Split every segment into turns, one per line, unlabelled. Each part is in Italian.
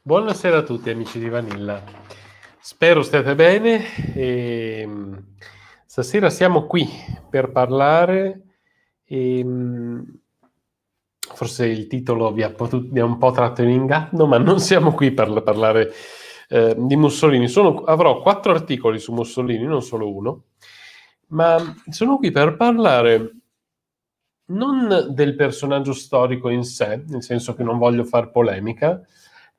Buonasera a tutti amici di Vanilla. Spero stiate bene. E, mm, stasera siamo qui per parlare. E, mm, forse il titolo vi ha, potuto, vi ha, un po' tratto in inganno, ma non siamo qui per parlare eh, di Mussolini. Sono, avrò quattro articoli su Mussolini, non solo uno. Ma sono qui per parlare non del personaggio storico in sé, nel senso che non voglio fare polemica,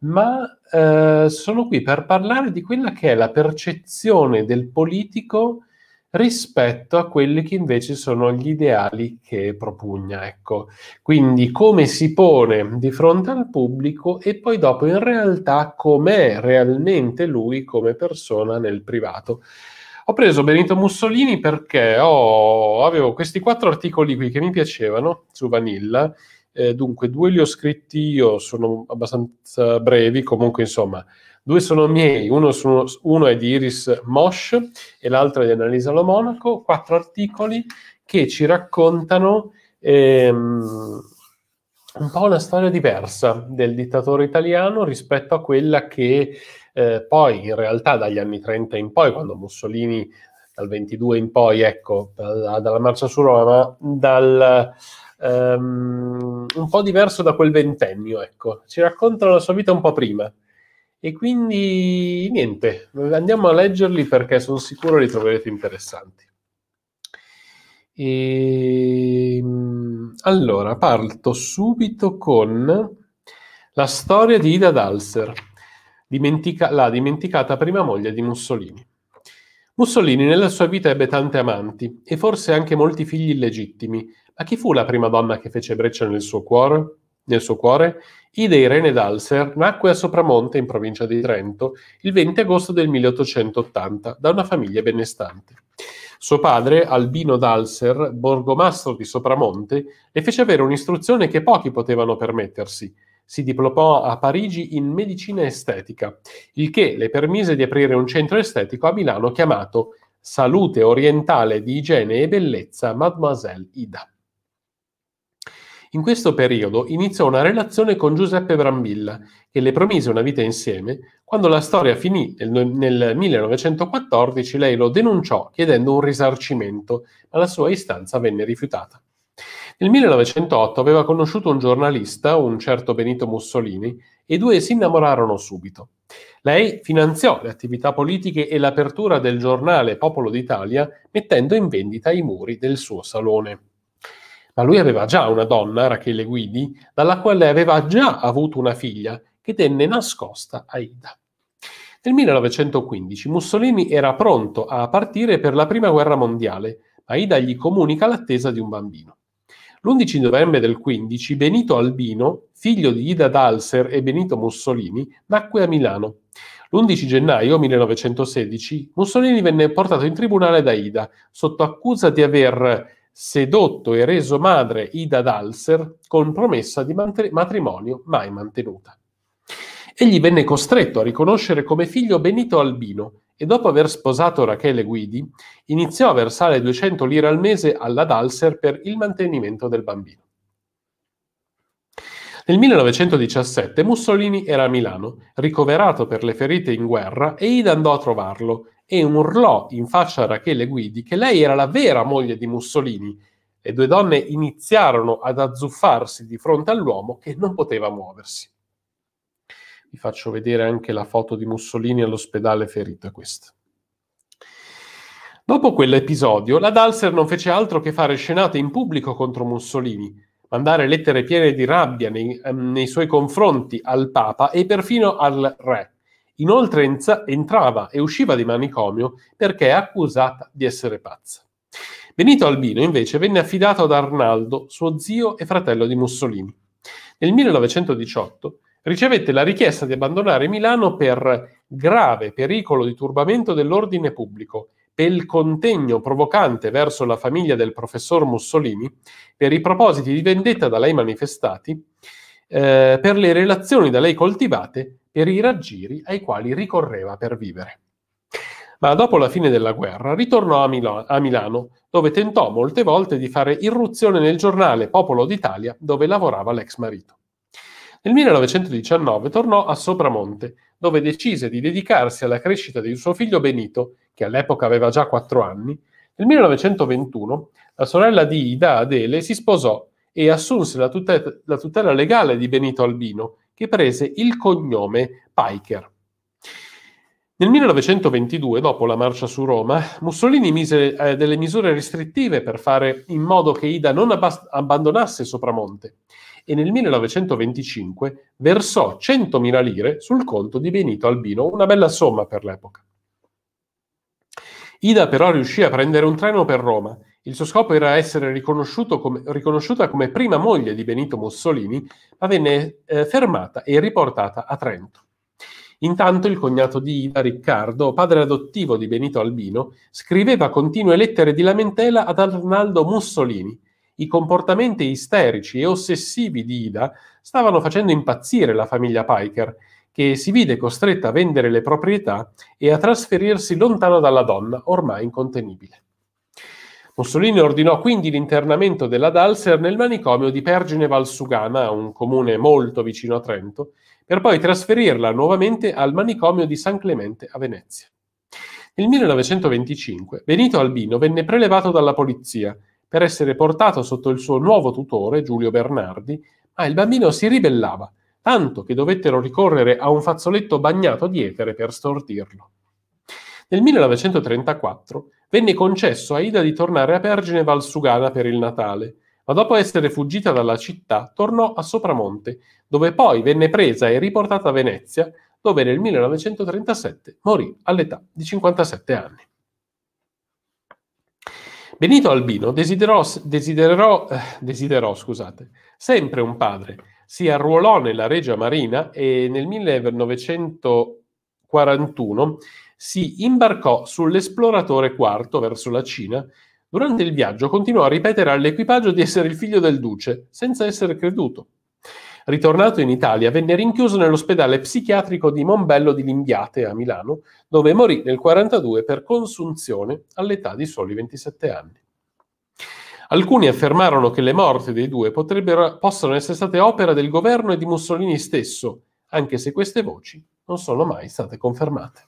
ma eh, sono qui per parlare di quella che è la percezione del politico rispetto a quelli che invece sono gli ideali che propugna. Ecco. Quindi come si pone di fronte al pubblico e poi dopo in realtà com'è realmente lui come persona nel privato. Ho preso Benito Mussolini perché oh, avevo questi quattro articoli qui che mi piacevano su Vanilla eh, dunque, due li ho scritti io, sono abbastanza brevi, comunque insomma, due sono miei, uno, sono, uno è di Iris Mosh e l'altro è di Annalisa Lo Monaco, quattro articoli che ci raccontano ehm, un po' una storia diversa del dittatore italiano rispetto a quella che eh, poi in realtà dagli anni 30 in poi, quando Mussolini dal 22 in poi, ecco, dalla, dalla marcia su Roma, dal um, un po' diverso da quel ventennio, ecco. Ci racconta la sua vita un po' prima. E quindi niente, andiamo a leggerli perché sono sicuro li troverete interessanti. E, ehm, allora, parto subito con la storia di Ida Dalser, dimentica, la dimenticata prima moglie di Mussolini. Mussolini nella sua vita ebbe tante amanti e forse anche molti figli illegittimi, ma chi fu la prima donna che fece breccia nel suo cuore? Nel suo cuore, Ida Irene d'Alser nacque a Sopramonte, in provincia di Trento, il 20 agosto del 1880, da una famiglia benestante. Suo padre, Albino d'Alser, borgomastro di Sopramonte, le fece avere un'istruzione che pochi potevano permettersi, si diplomò a Parigi in medicina estetica, il che le permise di aprire un centro estetico a Milano chiamato Salute Orientale di Igiene e Bellezza Mademoiselle Ida. In questo periodo iniziò una relazione con Giuseppe Brambilla, che le promise una vita insieme. Quando la storia finì nel, 1914, lei lo denunciò chiedendo un risarcimento, ma la sua istanza venne rifiutata. Nel 1908 aveva conosciuto un giornalista, un certo Benito Mussolini, e i due si innamorarono subito. Lei finanziò le attività politiche e l'apertura del giornale Popolo d'Italia mettendo in vendita i muri del suo salone. Ma lui aveva già una donna, Rachele Guidi, dalla quale aveva già avuto una figlia che tenne nascosta Aida. Nel 1915 Mussolini era pronto a partire per la Prima Guerra Mondiale, ma Aida gli comunica l'attesa di un bambino. L'11 novembre del 15 Benito Albino, figlio di Ida Dalser e Benito Mussolini, nacque a Milano. L'11 gennaio 1916 Mussolini venne portato in tribunale da Ida, sotto accusa di aver sedotto e reso madre Ida Dalser con promessa di matrimonio mai mantenuta. Egli venne costretto a riconoscere come figlio Benito Albino, e dopo aver sposato Rachele Guidi, iniziò a versare 200 lire al mese alla Dalser per il mantenimento del bambino. Nel 1917 Mussolini era a Milano, ricoverato per le ferite in guerra, e Ida andò a trovarlo e urlò in faccia a Rachele Guidi che lei era la vera moglie di Mussolini. Le due donne iniziarono ad azzuffarsi di fronte all'uomo che non poteva muoversi vi faccio vedere anche la foto di Mussolini all'ospedale ferita questa. Dopo quell'episodio, la Dalser non fece altro che fare scenate in pubblico contro Mussolini, mandare lettere piene di rabbia nei, ehm, nei suoi confronti al Papa e perfino al Re. Inoltre entrava e usciva di manicomio perché accusata di essere pazza. Benito Albino invece venne affidato ad Arnaldo, suo zio e fratello di Mussolini. Nel 1918 ricevette la richiesta di abbandonare Milano per grave pericolo di turbamento dell'ordine pubblico, per il contegno provocante verso la famiglia del professor Mussolini, per i propositi di vendetta da lei manifestati, eh, per le relazioni da lei coltivate, per i raggiri ai quali ricorreva per vivere. Ma dopo la fine della guerra ritornò a, Milo- a Milano, dove tentò molte volte di fare irruzione nel giornale Popolo d'Italia, dove lavorava l'ex marito. Nel 1919 tornò a Sopramonte, dove decise di dedicarsi alla crescita di suo figlio Benito, che all'epoca aveva già quattro anni. Nel 1921 la sorella di Ida Adele si sposò e assunse la tutela, la tutela legale di Benito Albino, che prese il cognome Piker. Nel 1922, dopo la marcia su Roma, Mussolini mise eh, delle misure restrittive per fare in modo che Ida non abbas- abbandonasse Sopramonte e nel 1925 versò 100.000 lire sul conto di Benito Albino, una bella somma per l'epoca. Ida però riuscì a prendere un treno per Roma. Il suo scopo era essere come, riconosciuta come prima moglie di Benito Mussolini, ma venne eh, fermata e riportata a Trento. Intanto il cognato di Ida, Riccardo, padre adottivo di Benito Albino, scriveva continue lettere di lamentela ad Arnaldo Mussolini, i comportamenti isterici e ossessivi di Ida stavano facendo impazzire la famiglia Piker, che si vide costretta a vendere le proprietà e a trasferirsi lontano dalla donna, ormai incontenibile. Mussolini ordinò quindi l'internamento della Dalser nel manicomio di Pergine Valsugana, un comune molto vicino a Trento, per poi trasferirla nuovamente al manicomio di San Clemente a Venezia. Nel 1925 Benito Albino venne prelevato dalla polizia per essere portato sotto il suo nuovo tutore, Giulio Bernardi, ma il bambino si ribellava, tanto che dovettero ricorrere a un fazzoletto bagnato di etere per stordirlo. Nel 1934 venne concesso a Ida di tornare a Pergine Valsugana per il Natale, ma dopo essere fuggita dalla città tornò a Sopramonte, dove poi venne presa e riportata a Venezia, dove nel 1937 morì all'età di 57 anni. Benito Albino desiderò, desiderò, eh, desiderò scusate, sempre un padre. Si arruolò nella Regia Marina e nel 1941 si imbarcò sull'esploratore quarto verso la Cina. Durante il viaggio continuò a ripetere all'equipaggio di essere il figlio del duce, senza essere creduto. Ritornato in Italia, venne rinchiuso nell'ospedale psichiatrico di Mombello di Limbiate a Milano, dove morì nel 1942 per consunzione all'età di soli 27 anni. Alcuni affermarono che le morti dei due possono essere state opera del governo e di Mussolini stesso, anche se queste voci non sono mai state confermate.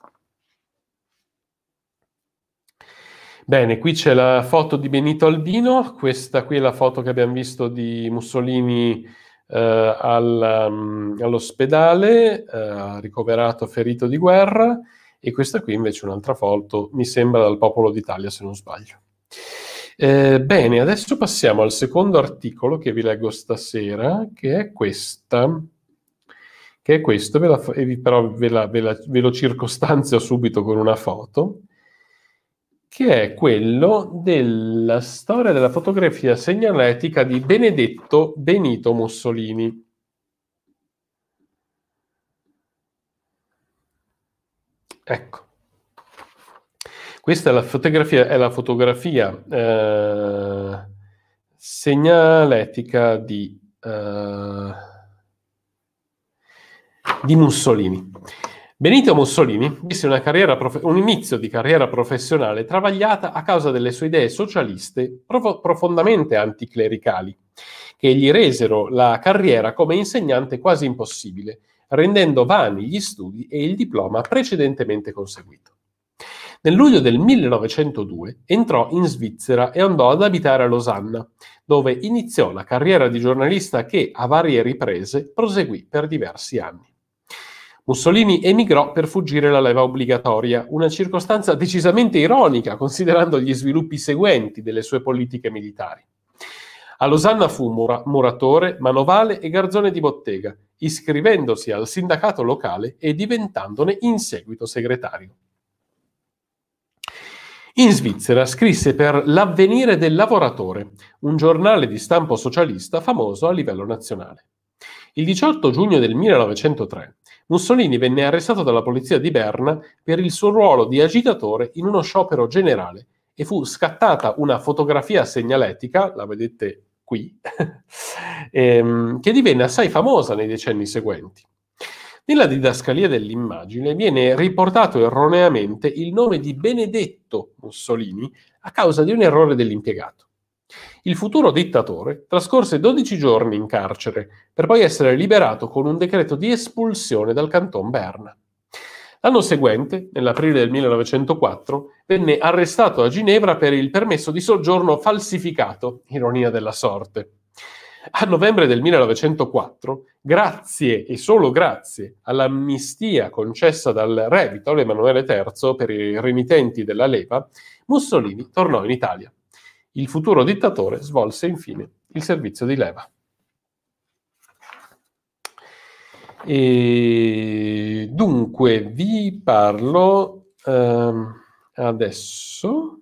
Bene, qui c'è la foto di Benito Albino, questa qui è la foto che abbiamo visto di Mussolini eh, al, um, all'ospedale, eh, ricoverato ferito di guerra, e questa qui invece un'altra foto, mi sembra dal Popolo d'Italia se non sbaglio. Eh, bene, adesso passiamo al secondo articolo che vi leggo stasera, che è questa, che è questo, ve la, però ve, la, ve, la, ve lo circostanzio subito con una foto che è quello della storia della fotografia segnaletica di Benedetto Benito Mussolini. Ecco. Questa è la fotografia, è la fotografia eh, segnaletica di, eh, di Mussolini. Benito Mussolini visse prof- un inizio di carriera professionale travagliata a causa delle sue idee socialiste prof- profondamente anticlericali, che gli resero la carriera come insegnante quasi impossibile, rendendo vani gli studi e il diploma precedentemente conseguito. Nel luglio del 1902 entrò in Svizzera e andò ad abitare a Losanna, dove iniziò la carriera di giornalista che, a varie riprese, proseguì per diversi anni. Mussolini emigrò per fuggire la leva obbligatoria, una circostanza decisamente ironica considerando gli sviluppi seguenti delle sue politiche militari. A Losanna fu mura- muratore, manovale e garzone di bottega, iscrivendosi al sindacato locale e diventandone in seguito segretario. In Svizzera scrisse per L'avvenire del lavoratore, un giornale di stampo socialista famoso a livello nazionale. Il 18 giugno del 1903 Mussolini venne arrestato dalla polizia di Berna per il suo ruolo di agitatore in uno sciopero generale e fu scattata una fotografia segnaletica, la vedete qui, ehm, che divenne assai famosa nei decenni seguenti. Nella didascalia dell'immagine viene riportato erroneamente il nome di Benedetto Mussolini a causa di un errore dell'impiegato. Il futuro dittatore trascorse 12 giorni in carcere, per poi essere liberato con un decreto di espulsione dal canton Berna. L'anno seguente, nell'aprile del 1904, venne arrestato a Ginevra per il permesso di soggiorno falsificato, ironia della sorte. A novembre del 1904, grazie e solo grazie all'amnistia concessa dal re Vittorio Emanuele III per i renitenti della leva, Mussolini tornò in Italia. Il futuro dittatore svolse infine il servizio di leva. E dunque vi parlo ehm, adesso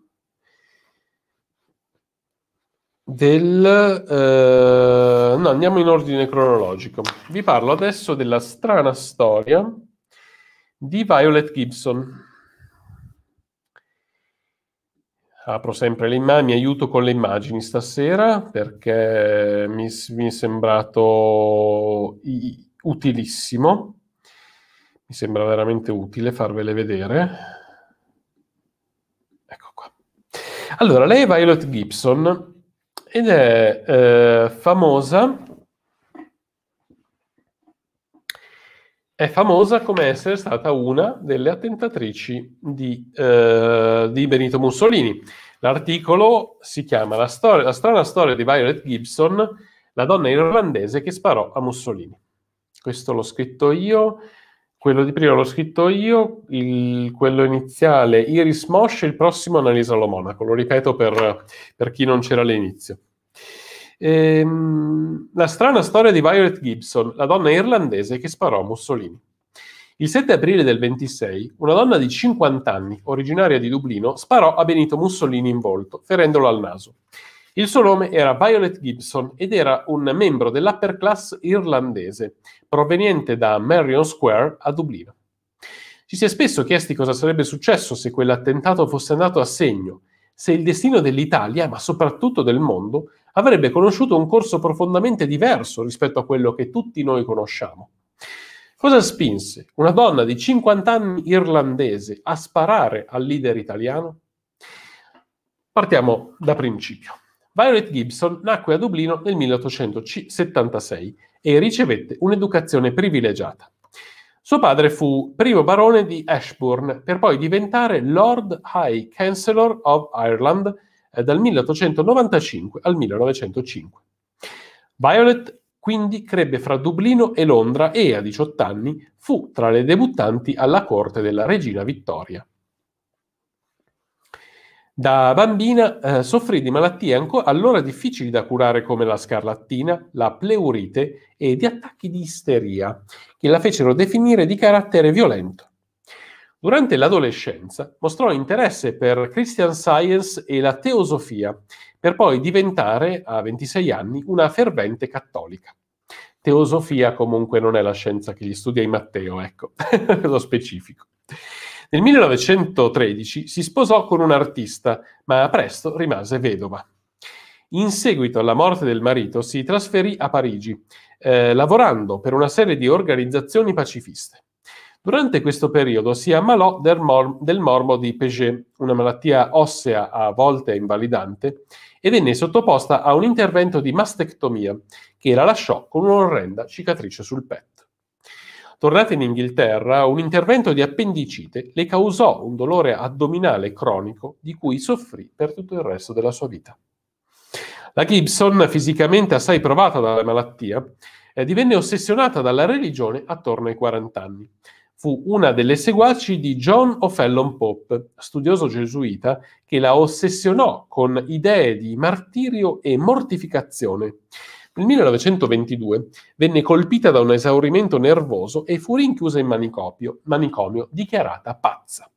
del... Eh, no, andiamo in ordine cronologico. Vi parlo adesso della strana storia di Violet Gibson. Apro sempre le immagini, mi aiuto con le immagini stasera perché mi, mi è sembrato i, utilissimo. Mi sembra veramente utile farvele vedere. Ecco qua. Allora, lei è Violet Gibson ed è eh, famosa è famosa come essere stata una delle attentatrici di, eh, di Benito Mussolini. L'articolo si chiama la, stor- la strana storia di Violet Gibson, la donna irlandese che sparò a Mussolini. Questo l'ho scritto io, quello di prima l'ho scritto io, il, quello iniziale Iris Mosh, il prossimo analisa lo Monaco. Lo ripeto per, per chi non c'era all'inizio. Ehm, la strana storia di Violet Gibson, la donna irlandese che sparò a Mussolini. Il 7 aprile del 26, una donna di 50 anni, originaria di Dublino, sparò a Benito Mussolini in volto, ferendolo al naso. Il suo nome era Violet Gibson ed era un membro dell'upper class irlandese, proveniente da Marion Square a Dublino. Ci si è spesso chiesti cosa sarebbe successo se quell'attentato fosse andato a segno, se il destino dell'Italia, ma soprattutto del mondo, avrebbe conosciuto un corso profondamente diverso rispetto a quello che tutti noi conosciamo. Cosa spinse una donna di 50 anni irlandese a sparare al leader italiano? Partiamo da principio. Violet Gibson nacque a Dublino nel 1876 e ricevette un'educazione privilegiata. Suo padre fu primo barone di Ashbourne per poi diventare Lord High Chancellor of Ireland eh, dal 1895 al 1905. Violet quindi crebbe fra Dublino e Londra e a 18 anni fu tra le debuttanti alla corte della regina Vittoria. Da bambina eh, soffrì di malattie ancora allora difficili da curare come la scarlattina, la pleurite e di attacchi di isteria, che la fecero definire di carattere violento. Durante l'adolescenza mostrò interesse per Christian Science e la teosofia, per poi diventare, a 26 anni, una fervente cattolica. Teosofia comunque non è la scienza che gli studia in Matteo, ecco, lo specifico. Nel 1913 si sposò con un artista, ma presto rimase vedova. In seguito alla morte del marito si trasferì a Parigi, eh, lavorando per una serie di organizzazioni pacifiste. Durante questo periodo si ammalò del, mor- del morbo di Paget, una malattia ossea a volte invalidante, e venne sottoposta a un intervento di mastectomia che la lasciò con un'orrenda cicatrice sul petto. Tornata in Inghilterra, un intervento di appendicite le causò un dolore addominale cronico di cui soffrì per tutto il resto della sua vita. La Gibson, fisicamente assai provata dalla malattia, eh, divenne ossessionata dalla religione attorno ai 40 anni fu una delle seguaci di John O'Fallon Pope, studioso gesuita, che la ossessionò con idee di martirio e mortificazione. Nel 1922 venne colpita da un esaurimento nervoso e fu rinchiusa in manicomio, manicomio dichiarata pazza.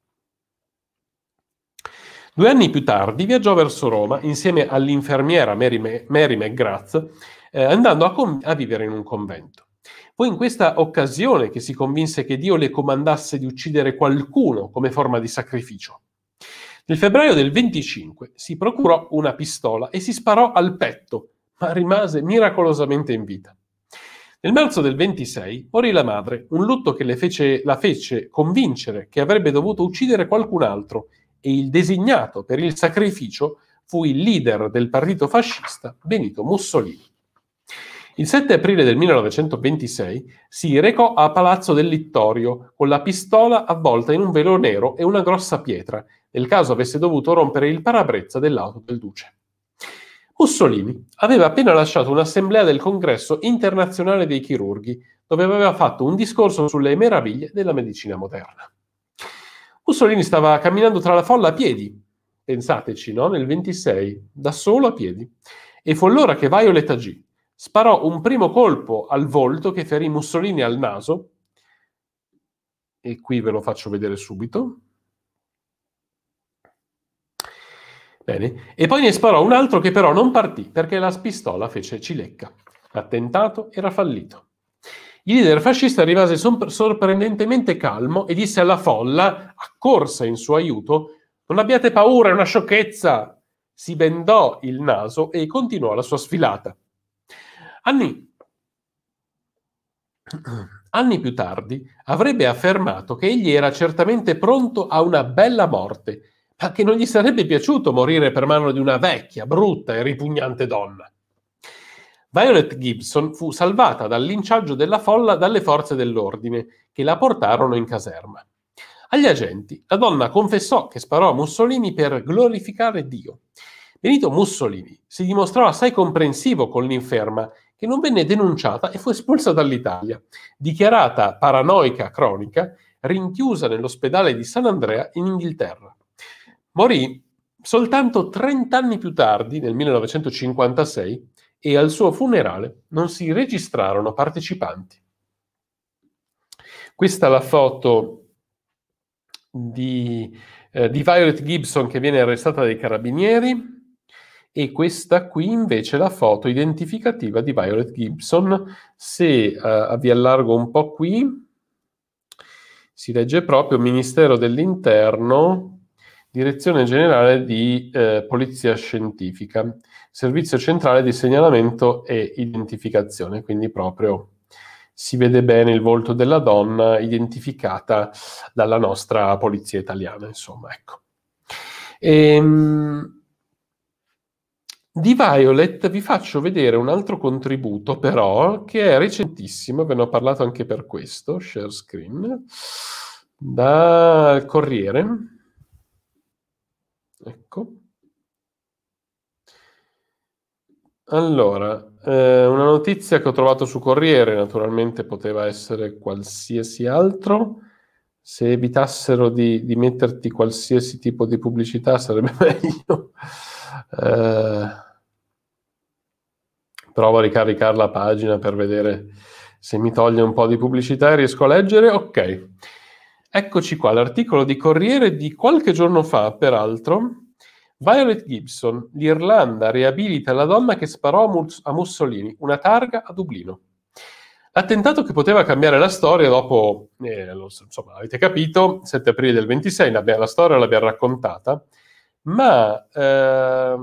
Due anni più tardi viaggiò verso Roma insieme all'infermiera Mary, Mary McGrath, eh, andando a, a vivere in un convento. Fu in questa occasione che si convinse che Dio le comandasse di uccidere qualcuno come forma di sacrificio. Nel febbraio del 25 si procurò una pistola e si sparò al petto, ma rimase miracolosamente in vita. Nel marzo del 26 morì la madre, un lutto che fece, la fece convincere che avrebbe dovuto uccidere qualcun altro e il designato per il sacrificio fu il leader del partito fascista Benito Mussolini. Il 7 aprile del 1926 si recò a Palazzo del Littorio con la pistola avvolta in un velo nero e una grossa pietra, nel caso avesse dovuto rompere il parabrezza dell'auto del duce. Mussolini aveva appena lasciato un'assemblea del Congresso internazionale dei chirurghi, dove aveva fatto un discorso sulle meraviglie della medicina moderna. Mussolini stava camminando tra la folla a piedi, pensateci, no? Nel 26, da solo a piedi. E fu allora che Violetta G, Sparò un primo colpo al volto che ferì Mussolini al naso, e qui ve lo faccio vedere subito. Bene. E poi ne sparò un altro che però non partì perché la pistola fece cilecca. L'attentato era fallito. Il leader fascista rimase sorprendentemente calmo e disse alla folla, accorsa in suo aiuto, non abbiate paura, è una sciocchezza. Si bendò il naso e continuò la sua sfilata. Anni, anni più tardi avrebbe affermato che egli era certamente pronto a una bella morte, ma che non gli sarebbe piaciuto morire per mano di una vecchia, brutta e ripugnante donna. Violet Gibson fu salvata dal linciaggio della folla dalle forze dell'ordine, che la portarono in caserma. Agli agenti, la donna confessò che sparò a Mussolini per glorificare Dio. Benito Mussolini si dimostrò assai comprensivo con l'inferma che non venne denunciata e fu espulsa dall'Italia, dichiarata paranoica cronica, rinchiusa nell'ospedale di San Andrea in Inghilterra. Morì soltanto 30 anni più tardi, nel 1956, e al suo funerale non si registrarono partecipanti. Questa è la foto di, eh, di Violet Gibson che viene arrestata dai carabinieri e questa qui invece è la foto identificativa di Violet Gibson. Se uh, vi allargo un po' qui, si legge proprio Ministero dell'Interno, Direzione Generale di eh, Polizia Scientifica, Servizio Centrale di Segnalamento e Identificazione, quindi proprio si vede bene il volto della donna identificata dalla nostra polizia italiana, insomma, ecco. Ehm di Violet vi faccio vedere un altro contributo però che è recentissimo, ve ne ho parlato anche per questo, share screen, dal Corriere. Ecco. Allora, eh, una notizia che ho trovato su Corriere, naturalmente poteva essere qualsiasi altro. Se evitassero di, di metterti qualsiasi tipo di pubblicità sarebbe meglio. Eh, provo a ricaricare la pagina per vedere se mi toglie un po' di pubblicità e riesco a leggere. Ok, eccoci qua, l'articolo di Corriere di qualche giorno fa, peraltro. Violet Gibson, l'Irlanda riabilita la donna che sparò a, Mussolini, una targa a Dublino. L'attentato che poteva cambiare la storia dopo, eh, lo, insomma, avete capito, 7 aprile del 26, la, la storia l'abbiamo raccontata, ma eh,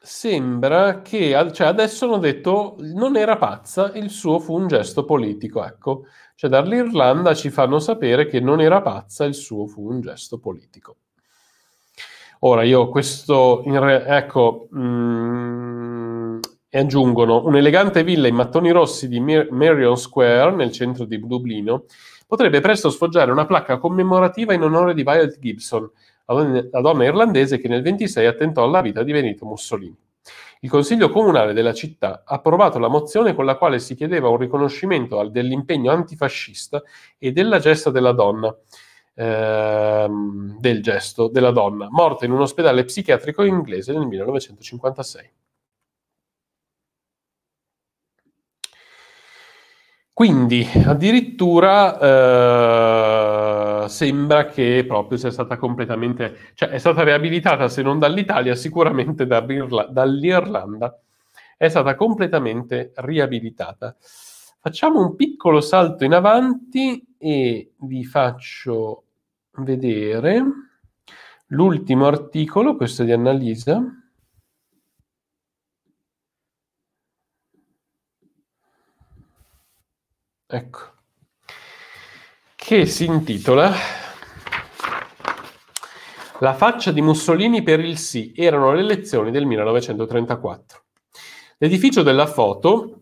sembra che cioè adesso hanno detto non era pazza, il suo fu un gesto politico, ecco, cioè dall'Irlanda ci fanno sapere che non era pazza, il suo fu un gesto politico. Ora io questo, re, ecco, mh, mm, e aggiungono un'elegante villa in mattoni rossi di Mer- Marion Square nel centro di Dublino potrebbe presto sfoggiare una placca commemorativa in onore di Violet Gibson, la donna irlandese che nel 26 attentò alla vita di Benito Mussolini. Il Consiglio Comunale della città ha approvato la mozione con la quale si chiedeva un riconoscimento dell'impegno antifascista e della gesta della donna, ehm, del gesto della donna, morta in un ospedale psichiatrico inglese nel 1956. Quindi addirittura eh, sembra che proprio sia stata completamente, cioè è stata riabilitata se non dall'Italia, sicuramente dall'Irlanda, è stata completamente riabilitata. Facciamo un piccolo salto in avanti e vi faccio vedere l'ultimo articolo, questo è di Annalisa. Ecco. Che si intitola La faccia di Mussolini per il sì erano le elezioni del 1934. L'edificio della foto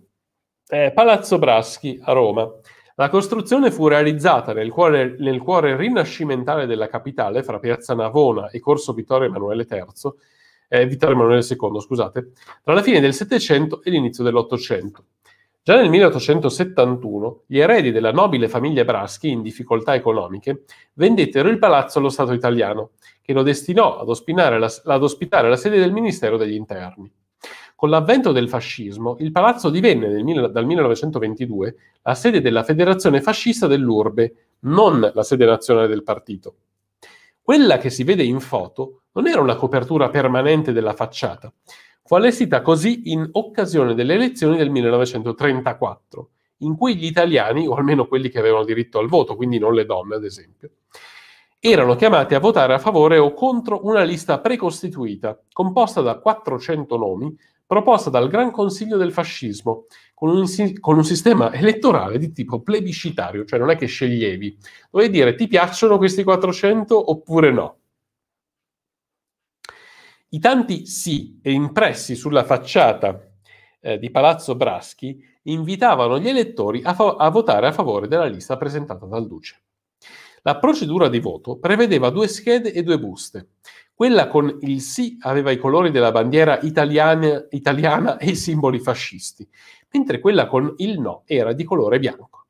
è Palazzo Braschi a Roma. La costruzione fu realizzata nel cuore, nel cuore, rinascimentale della capitale, fra Piazza Navona e Corso Vittorio Emanuele, III, eh, Vittorio Emanuele II, scusate, tra la fine del Settecento e l'inizio dell'Ottocento. Già nel 1871 gli eredi della nobile famiglia Braschi, in difficoltà economiche, vendettero il palazzo allo Stato italiano, che lo destinò ad, la, ad ospitare la sede del Ministero degli Interni. Con l'avvento del fascismo, il palazzo divenne nel, dal 1922 la sede della Federazione Fascista dell'Urbe, non la sede nazionale del partito. Quella che si vede in foto non era una copertura permanente della facciata, Fu allestita così in occasione delle elezioni del 1934, in cui gli italiani, o almeno quelli che avevano diritto al voto, quindi non le donne ad esempio, erano chiamati a votare a favore o contro una lista precostituita, composta da 400 nomi, proposta dal Gran Consiglio del Fascismo, con un, con un, sistema elettorale di tipo plebiscitario, cioè non è che sceglievi, dovevi dire ti piacciono questi 400 oppure no. I tanti sì impressi sulla facciata eh, di Palazzo Braschi invitavano gli elettori a, fa- a votare a favore della lista presentata dal Duce. La procedura di voto prevedeva due schede e due buste. Quella con il sì aveva i colori della bandiera italiana, italiana, e i simboli fascisti, mentre quella con il no era di colore bianco.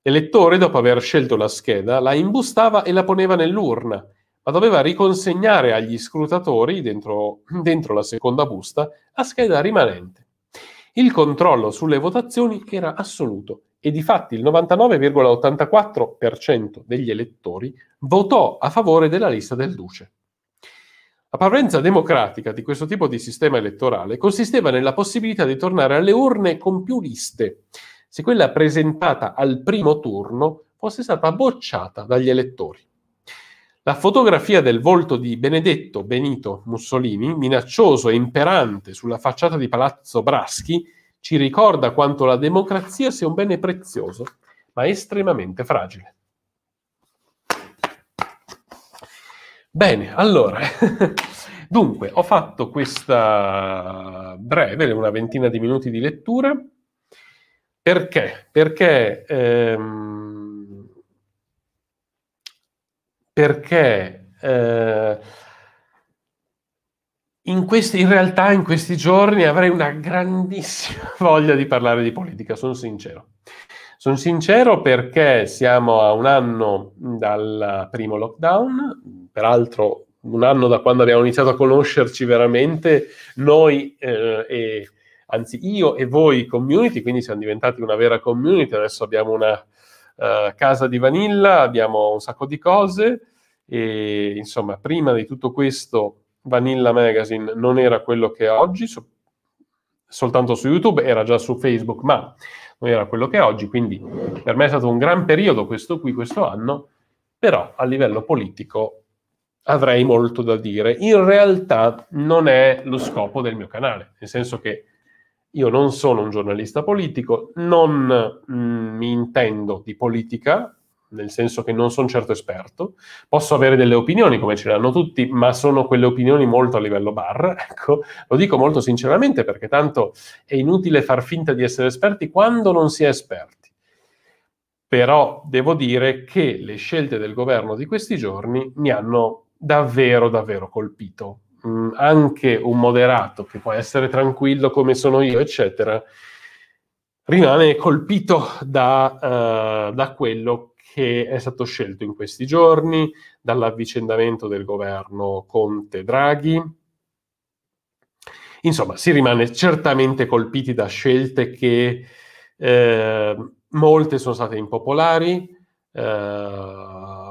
L'elettore, dopo aver scelto la scheda, la imbustava e la poneva nell'urna ma doveva riconsegnare agli scrutatori, dentro, dentro la seconda busta, la scheda rimanente. Il controllo sulle votazioni era assoluto e di fatti il 99,84% degli elettori votò a favore della lista del duce. La parvenza democratica di questo tipo di sistema elettorale consisteva nella possibilità di tornare alle urne con più liste, se quella presentata al primo turno fosse stata bocciata dagli elettori. La fotografia del volto di Benedetto Benito Mussolini, minaccioso e imperante sulla facciata di Palazzo Braschi, ci ricorda quanto la democrazia sia un bene prezioso, ma estremamente fragile. Bene, allora, dunque, ho fatto questa breve, una ventina di minuti di lettura. Perché? Perché ehm, perché eh, in, questi, in, realtà in questi giorni avrei una grandissima voglia di parlare di politica, sono sincero. Sono sincero perché siamo a un anno dal primo lockdown, peraltro un anno da quando abbiamo iniziato a conoscerci veramente noi eh, e anzi io e voi community, quindi siamo diventati una vera community, adesso abbiamo una eh, casa di Vanilla, abbiamo un sacco di cose e insomma prima di tutto questo Vanilla Magazine non era quello che è oggi, so- soltanto su YouTube, era già su Facebook, ma non era quello che è oggi, quindi per me è stato un gran periodo questo qui, questo anno, però a livello politico avrei molto da dire. In realtà non è lo scopo del mio canale, nel senso che io non sono un giornalista politico, non mh, mm, mi intendo di politica, nel senso che non sono certo esperto, posso avere delle opinioni come ce le hanno tutti, ma sono quelle opinioni molto a livello bar, ecco, lo dico molto sinceramente perché tanto è inutile far finta di essere esperti quando non si è esperti. Però devo dire che le scelte del governo di questi giorni mi hanno davvero, davvero colpito mh, mm, anche un moderato che può essere tranquillo come sono io, eccetera, rimane colpito da, uh, da quello che è stato scelto in questi giorni, dall'avvicendamento del governo Conte-Draghi. Insomma, si rimane certamente colpiti da scelte che eh, molte sono state impopolari, eh,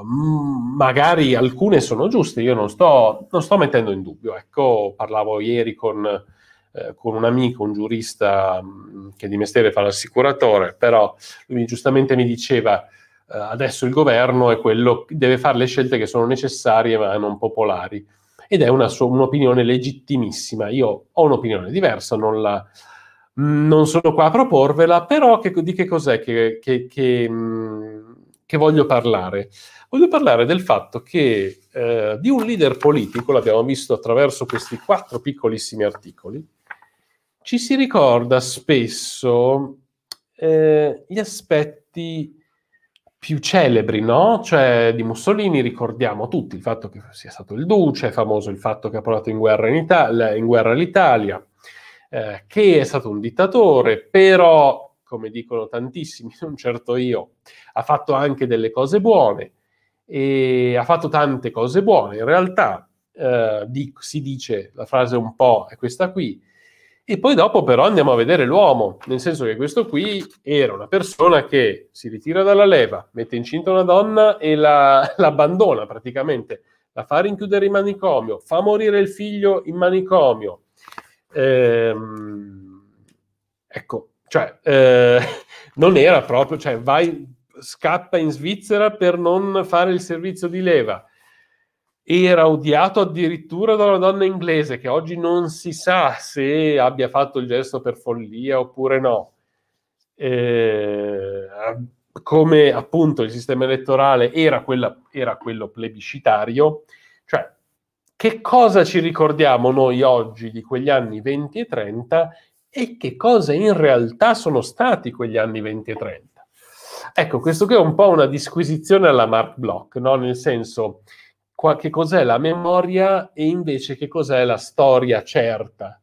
Mm, magari alcune sono giuste, io non sto, non sto mettendo in dubbio. Ecco, parlavo ieri con, eh, con un amico, un giurista mh, mm, che di mestiere fa l'assicuratore, però lui giustamente mi diceva eh, adesso il governo è quello che deve fare le scelte che sono necessarie ma non popolari. Ed è una un'opinione legittimissima. Io ho un'opinione diversa, non la, mm, non sono qua a proporvela, però che, di che cos'è che, che, che, che voglio parlare? voglio parlare del fatto che eh, di un leader politico, l'abbiamo visto attraverso questi quattro piccolissimi articoli, ci si ricorda spesso eh, gli aspetti più celebri, no? Cioè di Mussolini ricordiamo tutti il fatto che sia stato il duce, è famoso il fatto che ha portato in guerra, in Italia, in guerra l'Italia, eh, che è stato un dittatore, però, come dicono tantissimi, non certo io, ha fatto anche delle cose buone e ha fatto tante cose buone. In realtà eh, di, si dice, la frase un po' è questa qui, e poi dopo però andiamo a vedere l'uomo, nel senso che questo qui era una persona che si ritira dalla leva, mette incinta una donna e la, l'abbandona praticamente, la fa rinchiudere in manicomio, fa morire il figlio in manicomio. Ehm, ecco, cioè, eh, non era proprio, cioè vai, scappa in Svizzera per non fare il servizio di leva. Era odiato addirittura da una donna inglese che oggi non si sa se abbia fatto il gesto per follia oppure no. Eh, come appunto il sistema elettorale era, quella, era quello plebiscitario, cioè che cosa ci ricordiamo noi oggi di quegli anni 20 e 30 e che cosa in realtà sono stati quegli anni 20 e 30. Ecco, questo qui è un po' una disquisizione alla Mark Block, no? nel senso che cos'è la memoria e invece che cos'è la storia certa.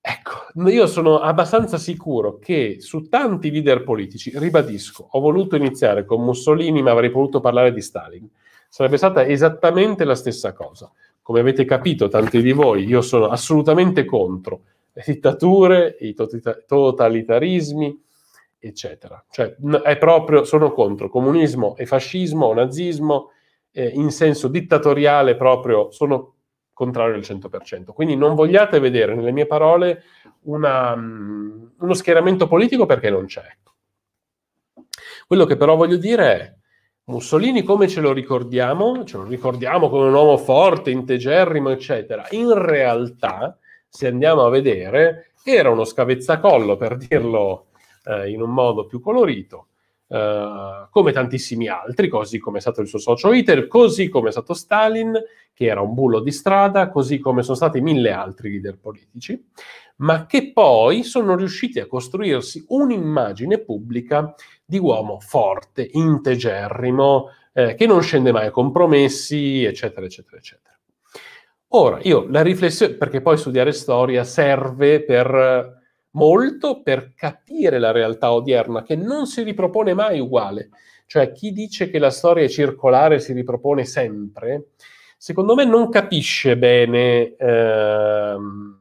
Ecco, io sono abbastanza sicuro che su tanti leader politici, ribadisco, ho voluto iniziare con Mussolini, ma avrei potuto parlare di Stalin. Sarebbe stata esattamente la stessa cosa. Come avete capito, tanti di voi, io sono assolutamente contro le dittature, i totalitarismi, eccetera. Cioè, è proprio, sono contro comunismo e fascismo, nazismo, eh, in senso dittatoriale proprio, sono contrario al 100%. Quindi non vogliate vedere nelle mie parole una, mm, uno schieramento politico perché non c'è. Quello che però voglio dire è Mussolini come ce lo ricordiamo? Ce lo ricordiamo come un uomo forte, integerrimo, eccetera. In realtà, se andiamo a vedere, era uno scavezzacollo, per dirlo eh, in un modo più colorito, eh, come tantissimi altri, così come è stato il suo socio Hitler, così come è stato Stalin, che era un bullo di strada, così come sono stati mille altri leader politici, ma che poi sono riusciti a costruirsi un'immagine pubblica di uomo forte, integerrimo, eh, che non scende mai a compromessi, eccetera, eccetera, eccetera. Ora, io la riflessione, perché poi studiare storia serve per molto per capire la realtà odierna che non si ripropone mai uguale. Cioè chi dice che la storia è circolare si ripropone sempre, secondo me non capisce bene ehm,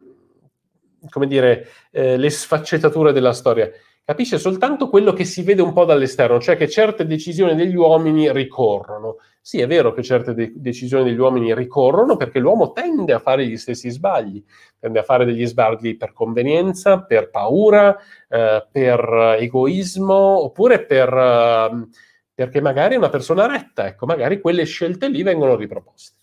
come dire, eh, le sfaccettature della storia. Capisce soltanto quello che si vede un po' dall'esterno, cioè che certe decisioni degli uomini ricorrono, sì, è vero che certe de- decisioni degli uomini ricorrono perché l'uomo tende a fare gli stessi sbagli, tende a fare degli sbagli per convenienza, per paura, eh, per egoismo oppure per, eh, perché magari è una persona retta, ecco, magari quelle scelte lì vengono riproposte.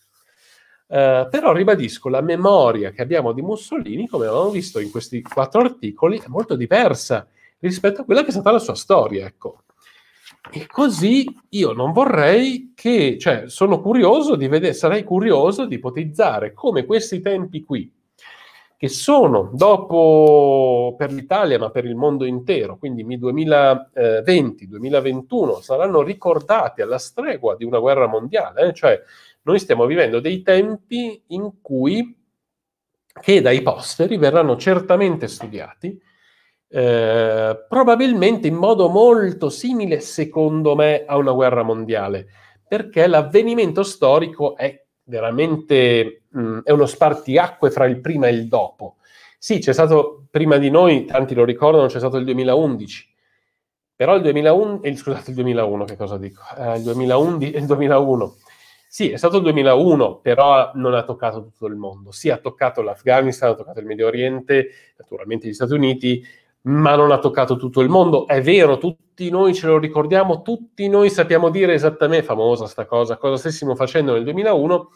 Eh, però ribadisco, la memoria che abbiamo di Mussolini, come avevamo visto in questi quattro articoli, è molto diversa rispetto a quella che è stata la sua storia. Ecco. E così io non vorrei che, cioè, sono curioso di vedere, sarei curioso di ipotizzare come questi tempi qui, che sono dopo per l'Italia, ma per il mondo intero, quindi 2020-2021, saranno ricordati alla stregua di una guerra mondiale, eh? cioè noi stiamo vivendo dei tempi in cui che dai posteri verranno certamente studiati eh, probabilmente in modo molto simile, secondo me, a una guerra mondiale, perché l'avvenimento storico è veramente mh, mm, è uno spartiacque fra il prima e il dopo. Sì, c'è stato prima di noi, tanti lo ricordano, c'è stato il 2011. Però il 2001, eh, scusate il 2001, che cosa dico? Eh, il, 2011, il 2001. Sì, è stato il 2001, però non ha toccato tutto il mondo. Sì, ha toccato l'Afghanistan, ha toccato il Medio Oriente, naturalmente gli Stati Uniti, ma non ha toccato tutto il mondo. È vero, tutti noi ce lo ricordiamo, tutti noi sappiamo dire esattamente, famosa sta cosa, cosa stessimo facendo nel 2001,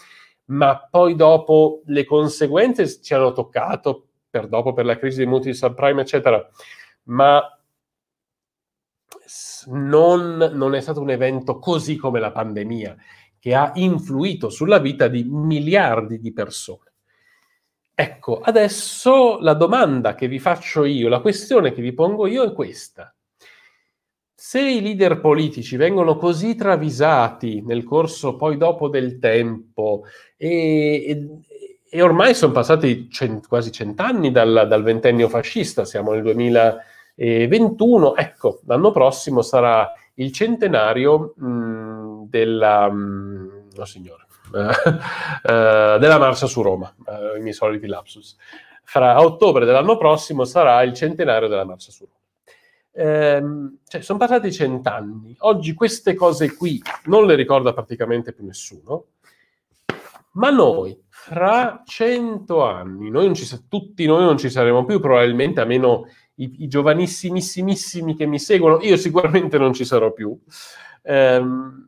ma poi dopo le conseguenze ci hanno toccato, per dopo per la crisi dei mutui subprime, eccetera, ma non, non è stato un evento così come la pandemia, che ha influito sulla vita di miliardi di persone. Ecco, adesso la domanda che vi faccio io, la questione che vi pongo io è questa. Se i leader politici vengono così travisati nel corso poi dopo del tempo e, e, e ormai sono passati cent, quasi cent'anni dal, dal ventennio fascista, siamo nel 2021, ecco, l'anno prossimo sarà il centenario
mh,
della... Mh, oh signore eh, eh, della marcia su Roma, eh, i miei soliti lapsus. Fra ottobre dell'anno prossimo sarà il centenario della marcia su Roma. Ehm, cioè, sono passati cent'anni. Oggi queste cose qui non le ricorda praticamente più nessuno, ma noi, fra cento anni, noi non ci, tutti noi non ci saremo più, probabilmente, a meno i, i giovanissimissimi che mi seguono, io sicuramente non ci sarò più. Ehm,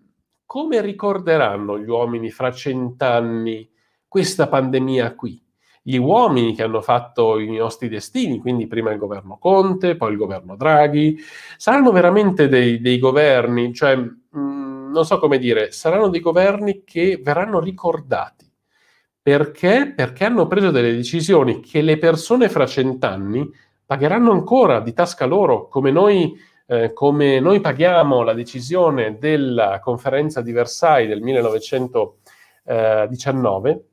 come ricorderanno gli uomini fra cent'anni questa pandemia qui? Gli uomini che hanno fatto i nostri destini, quindi prima il governo Conte, poi il governo Draghi, saranno veramente dei, dei governi, cioè, mh, mm, non so come dire, saranno dei governi che verranno ricordati. Perché? Perché hanno preso delle decisioni che le persone fra cent'anni pagheranno ancora di tasca loro, come noi eh, come noi paghiamo la decisione della conferenza di Versailles del 1919,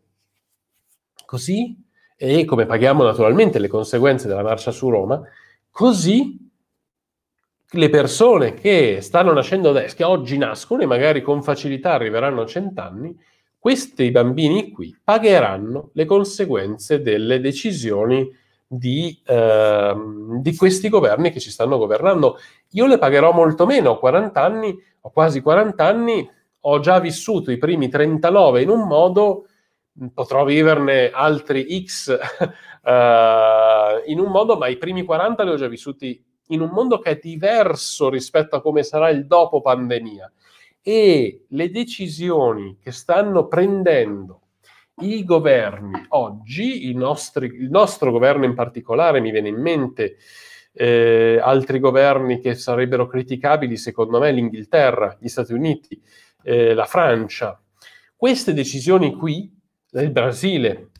così, e come paghiamo naturalmente le conseguenze della marcia su Roma, così le persone che stanno nascendo adesso, che oggi nascono e magari con facilità arriveranno a cent'anni, questi bambini qui pagheranno le conseguenze delle decisioni di, eh, di, questi governi che ci stanno governando. Io le pagherò molto meno, ho 40 anni, ho quasi 40 anni, ho già vissuto i primi 39 in un modo, potrò viverne altri X eh, in un modo, ma i primi 40 li ho già vissuti in un mondo che è diverso rispetto a come sarà il dopo pandemia. E le decisioni che stanno prendendo i governi oggi, nostri, il nostro governo in particolare, mi viene in mente eh, altri governi che sarebbero criticabili, secondo me, l'Inghilterra, gli Stati Uniti, eh, la Francia. Queste decisioni qui, il Brasile,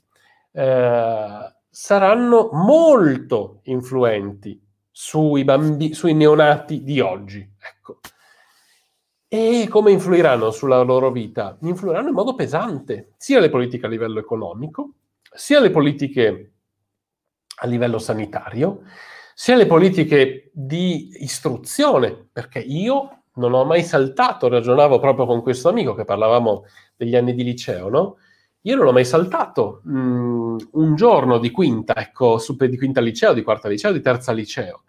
eh, saranno molto influenti sui, bambi- sui neonati di oggi. Ecco. E come influiranno sulla loro vita? Influiranno in modo pesante, sia le politiche a livello economico, sia le politiche a livello sanitario, sia le politiche di istruzione, perché io non ho mai saltato, ragionavo proprio con questo amico che parlavamo degli anni di liceo, no? Io non ho mai saltato mh, mm, un giorno di quinta, ecco, di quinta liceo, di quarta liceo, di terza liceo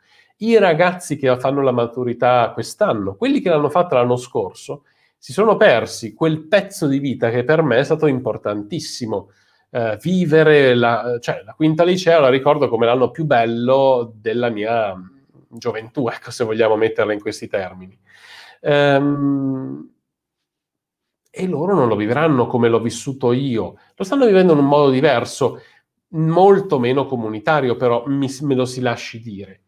i ragazzi che fanno la maturità quest'anno, quelli che l'hanno fatta l'anno scorso, si sono persi quel pezzo di vita che per me è stato importantissimo. Eh, vivere la, cioè, la quinta liceo la ricordo come l'anno più bello della mia mm, gioventù, ecco, se vogliamo metterla in questi termini. Ehm, e loro non lo vivranno come l'ho vissuto io, lo stanno vivendo in un modo diverso, molto meno comunitario, però mi, me lo si lasci dire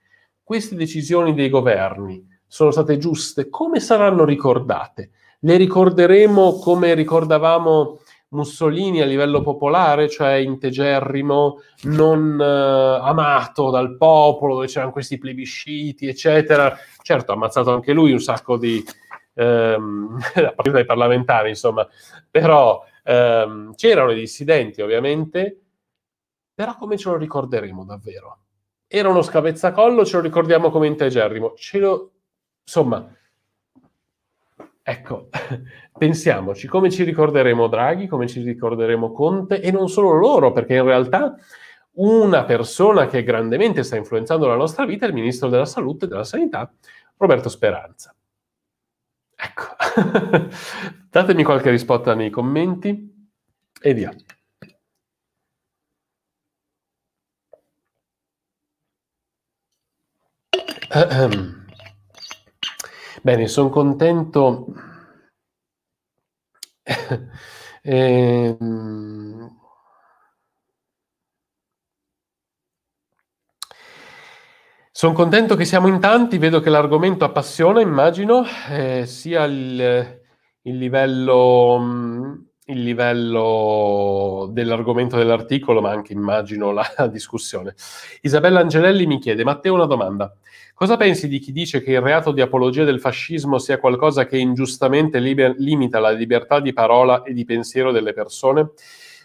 queste decisioni dei governi sono state giuste, come saranno ricordate? Le ricorderemo come ricordavamo Mussolini a livello popolare, cioè integerrimo, non eh, amato dal popolo, dove c'erano questi plebisciti, eccetera. Certo, ha ammazzato anche lui un sacco di... Ehm, a partire dai parlamentari, insomma. Però ehm, c'erano i dissidenti, ovviamente, però come ce lo ricorderemo davvero? era uno scavezzacollo, ce lo ricordiamo come integerrimo. Ce lo... Insomma, ecco, pensiamoci come ci ricorderemo Draghi, come ci ricorderemo Conte e non solo loro, perché in realtà una persona che grandemente sta influenzando la nostra vita è il Ministro della Salute e della Sanità, Roberto Speranza. Ecco, datemi qualche risposta nei commenti e via. Bene, sono contento.
eh,
sono contento che siamo in tanti, vedo che l'argomento appassiona, immagino, eh, sia il, il livello... Mh, mm, il livello dell'argomento dell'articolo, ma anche immagino la discussione. Isabella Angelelli mi chiede, Matteo, una domanda. Cosa pensi di chi dice che il reato di apologia del fascismo sia qualcosa che ingiustamente liber- limita la libertà di parola e di pensiero delle persone?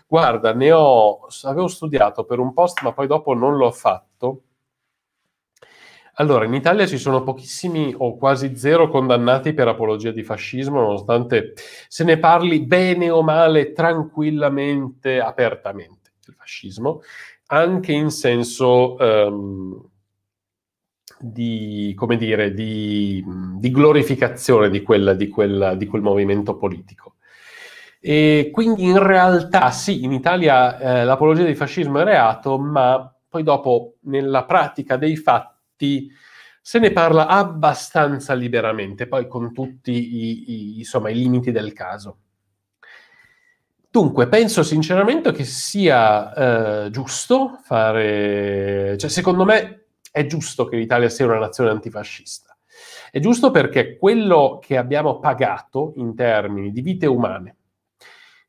Guarda, ne ho, avevo studiato per un post, ma poi dopo non l'ho fatto allora, in Italia ci sono pochissimi o quasi zero condannati per apologia di fascismo, nonostante se ne parli bene o male, tranquillamente, apertamente del fascismo, anche in senso ehm, di, come dire, di, di glorificazione di, quella, di, quella, di quel movimento politico. E quindi in realtà sì, in Italia eh, l'apologia di fascismo è reato, ma poi dopo nella pratica dei fatti tutti, se ne parla abbastanza liberamente, poi con tutti i, i, insomma, i limiti del caso. Dunque, penso sinceramente che sia eh, giusto fare, cioè secondo me è giusto che l'Italia sia una nazione antifascista. È giusto perché quello che abbiamo pagato in termini di vite umane,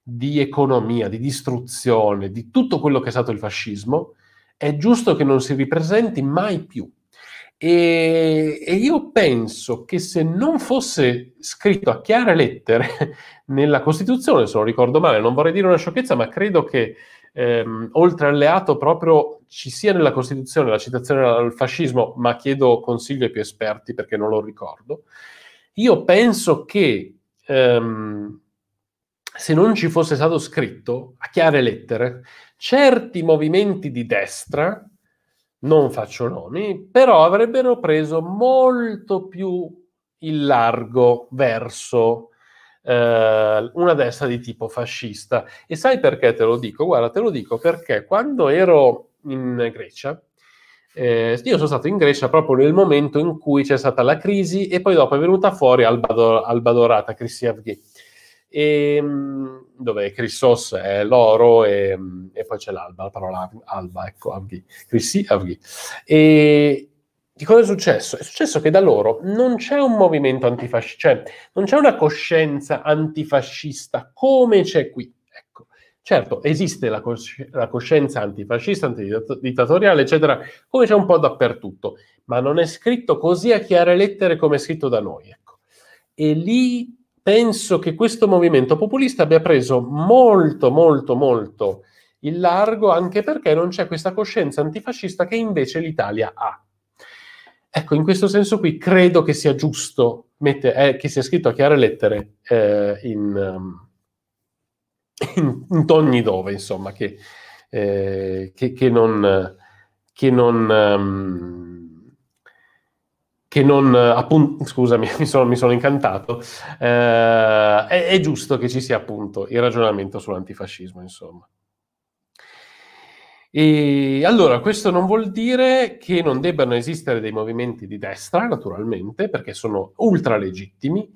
di economia, di distruzione, di tutto quello che è stato il fascismo, è giusto che non si ripresenti mai più. E, e, io penso che se non fosse scritto a chiare lettere nella Costituzione, se non ricordo male, non vorrei dire una sciocchezza, ma credo che ehm, oltre alleato proprio ci sia nella Costituzione la citazione al fascismo, ma chiedo consiglio ai più esperti perché non lo ricordo. Io penso che ehm, se non ci fosse stato scritto a chiare lettere, certi movimenti di destra non faccio nomi, però avrebbero preso molto più il largo verso eh, una destra di tipo fascista. E sai perché te lo dico? Guarda, te lo dico perché quando ero in Grecia, eh, io sono stato in Grecia proprio nel momento in cui c'è stata la crisi e poi dopo è venuta fuori Alba, Alba Dorata, Christian Ghetti e, ehm, dove Christos è l'oro e, e, poi c'è l'alba, la parola alba, ecco, Avghi, Chrissi Avghi. E di cosa è successo? È successo che da loro non c'è un movimento antifascista, cioè non c'è una coscienza antifascista come c'è qui. Ecco. Certo, esiste la, cosci- la coscienza antifascista, antidittatoriale, eccetera, come c'è un po' dappertutto, ma non è scritto così a chiare lettere come è scritto da noi. Ecco. E lì penso che questo movimento populista abbia preso molto, molto, molto il largo anche perché non c'è questa coscienza antifascista che invece l'Italia ha. Ecco, in questo senso qui credo che sia giusto mettere, eh, che sia scritto a chiare lettere eh, in, um, in, in, ogni dove, insomma, che, eh, che, che non... Che non um, che non, appunto, scusami, mi sono, mi sono incantato, eh, è, è, giusto che ci sia appunto il ragionamento sull'antifascismo, insomma. E allora, questo non vuol dire che non debbano esistere dei movimenti di destra, naturalmente, perché sono ultra legittimi,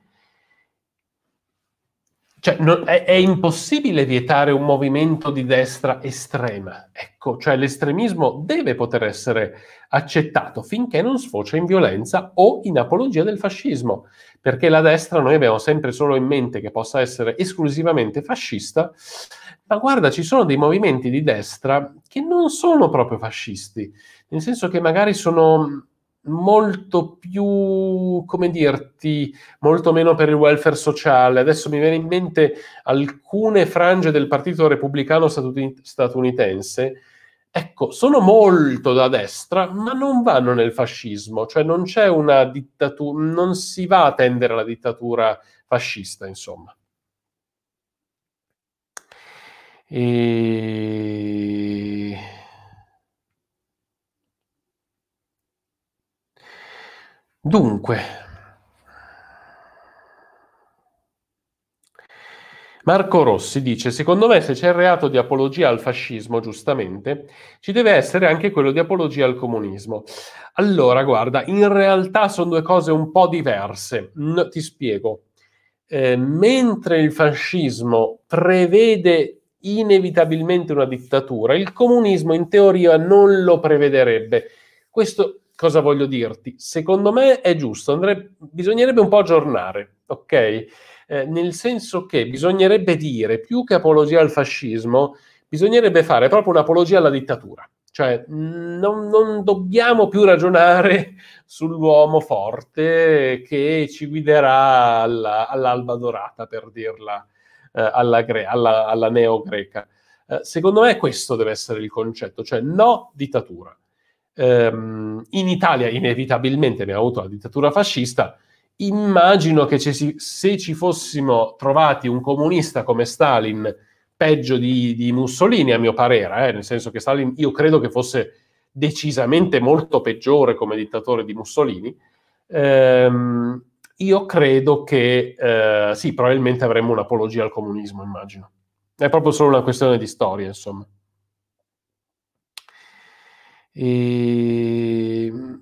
cioè, non, è, è, impossibile vietare un movimento di destra estrema. Ecco, cioè l'estremismo deve poter essere accettato finché non sfocia in violenza o in apologia del fascismo, perché la destra noi abbiamo sempre solo in mente che possa essere esclusivamente fascista, ma guarda, ci sono dei movimenti di destra che non sono proprio fascisti, nel senso che magari sono molto più, come dirti, molto meno per il welfare sociale. Adesso mi viene in mente alcune frange del Partito Repubblicano statunitense. Ecco, sono molto da destra, ma non vanno nel fascismo, cioè non c'è una dittatura, non si va a tendere alla dittatura fascista, insomma.
E... Dunque,
Marco Rossi dice: Secondo me, se c'è il reato di apologia al fascismo, giustamente, ci deve essere anche quello di apologia al comunismo. Allora, guarda, in realtà sono due cose un po' diverse. No, ti spiego. Eh, mentre il fascismo prevede inevitabilmente una dittatura, il comunismo in teoria non lo prevederebbe. Questo cosa voglio dirti? Secondo me è giusto, andrebbe, bisognerebbe un po' aggiornare, ok? Eh, nel senso che bisognerebbe dire, più che apologia al fascismo, bisognerebbe fare proprio un'apologia alla dittatura. Cioè, non, non, dobbiamo più ragionare sull'uomo forte che ci guiderà alla, all'alba dorata, per dirla eh, alla, alla, alla neo-greca. Eh, secondo me questo deve essere il concetto, cioè no dittatura ehm, in Italia inevitabilmente abbiamo avuto la dittatura fascista, immagino che ci, se ci fossimo trovati un comunista come Stalin, peggio di, di Mussolini a mio parere, eh, nel senso che Stalin io credo che fosse decisamente molto peggiore come dittatore di Mussolini, ehm, io credo che eh, sì, probabilmente avremmo un'apologia al comunismo, immagino. È proprio solo una questione di storia, insomma. E... Ehm,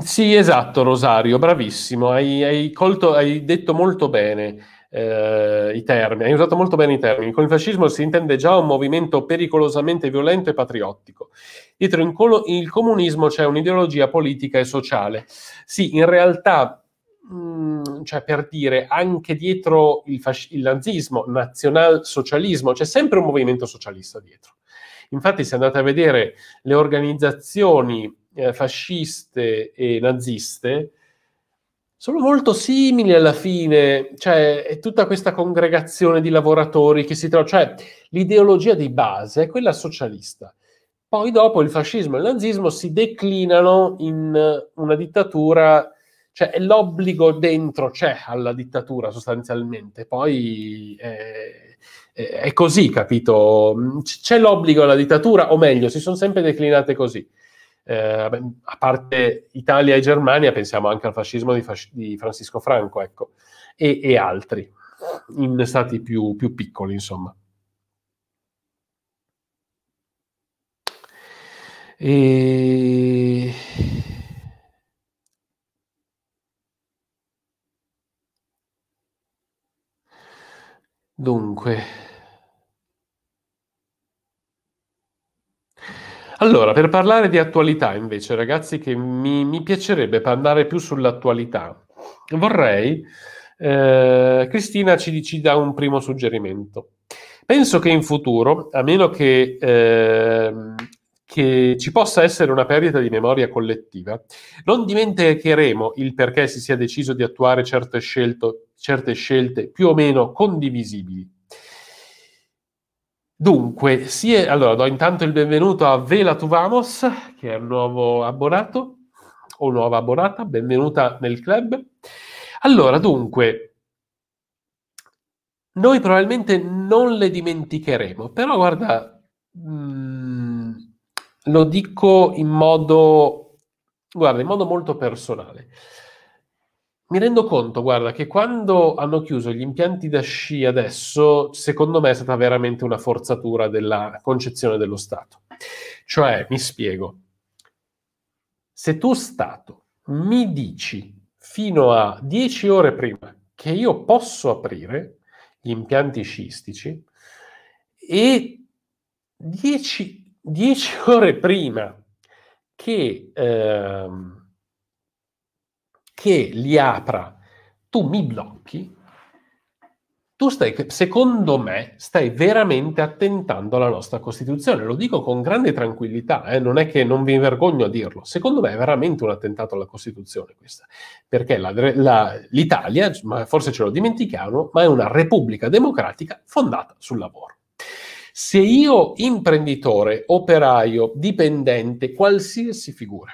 sì, esatto, Rosario, bravissimo, hai, hai, colto, hai detto molto bene eh, i termini, hai usato molto bene i termini. Con il fascismo si intende già un movimento pericolosamente violento e patriottico. Dietro in colo, il comunismo c'è un'ideologia politica e sociale. Sì, in realtà, mh, mm, cioè per dire, anche dietro il, fasc- il nazismo, nazionalsocialismo, c'è sempre un movimento socialista dietro Infatti, se andate a vedere le organizzazioni eh, fasciste e naziste, sono molto simili alla fine, cioè è tutta questa congregazione di lavoratori che si trova, cioè l'ideologia di base è quella socialista. Poi dopo il fascismo e il nazismo si declinano in una dittatura, cioè l'obbligo dentro c'è alla dittatura sostanzialmente, poi eh, eh, è così, capito? C'è l'obbligo alla dittatura, o meglio, si sono sempre declinate così. Eh, a parte Italia e Germania, pensiamo anche al fascismo di, fasc- di Francisco Franco, ecco, e, e altri, in stati più, più piccoli, insomma.
E... Dunque.
Allora, per parlare di attualità invece, ragazzi, che mi, mi piacerebbe andare più sull'attualità, vorrei... Eh, Cristina ci, ci dà un primo suggerimento. Penso che in futuro, a meno che, eh, che, ci possa essere una perdita di memoria collettiva, non dimenticheremo il perché si sia deciso di attuare certe scelte, certe scelte più o meno condivisibili. Dunque, sì, allora do intanto il benvenuto a Vela Tuvamos, che è un nuovo abbonato o nuova abbonata, benvenuta nel club. Allora, dunque, noi probabilmente non le dimenticheremo, però guarda, mh, mm, lo dico in modo, guarda, in modo molto personale mi rendo conto, guarda, che quando hanno chiuso gli impianti da sci adesso, secondo me è stata veramente una forzatura della concezione dello Stato. Cioè, mi spiego, se tu Stato mi dici fino a 10 ore prima che io posso aprire gli impianti sciistici e 10, ore prima che... Ehm, che li apra, tu mi blocchi, tu stai, secondo me, stai veramente attentando alla nostra Costituzione. Lo dico con grande tranquillità, eh? non è che non vi vergogno a dirlo. Secondo me è veramente un attentato alla Costituzione questa, perché la, la, l'Italia, forse ce lo dimentichiamo, ma è una repubblica democratica fondata sul lavoro. Se io, imprenditore, operaio, dipendente, qualsiasi figura,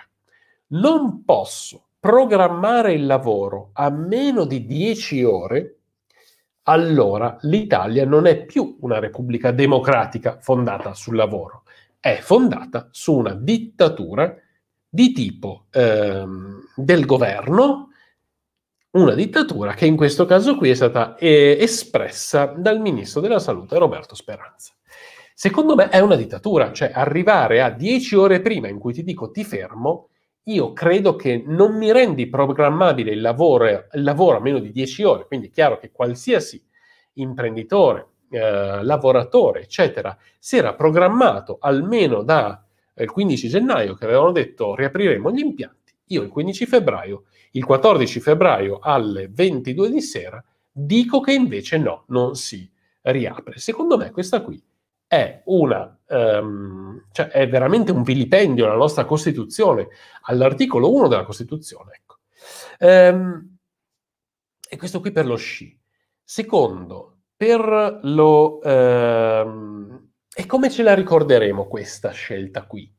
non posso programmare il lavoro a meno di 10 ore, allora l'Italia non è più una repubblica democratica fondata sul lavoro, è fondata su una dittatura di tipo ehm, del governo, una dittatura che in questo caso qui è stata eh, espressa dal ministro della salute Roberto Speranza. Secondo me è una dittatura, cioè arrivare a 10 ore prima in cui ti dico ti fermo io credo che non mi rendi programmabile il lavoro, il lavoro a meno di 10 ore, quindi è chiaro che qualsiasi imprenditore, eh, lavoratore, eccetera, si era programmato almeno da eh, il 15 gennaio che avevano detto riapriremo gli impianti, io il 15 febbraio, il 14 febbraio alle 22 di sera dico che invece no, non si riapre. Secondo me questa qui è, una, um, cioè è veramente un vilipendio alla nostra Costituzione, all'articolo 1 della Costituzione. Ecco. Um, e questo qui per lo sci. Secondo, per lo... Um, e come ce la ricorderemo questa scelta qui?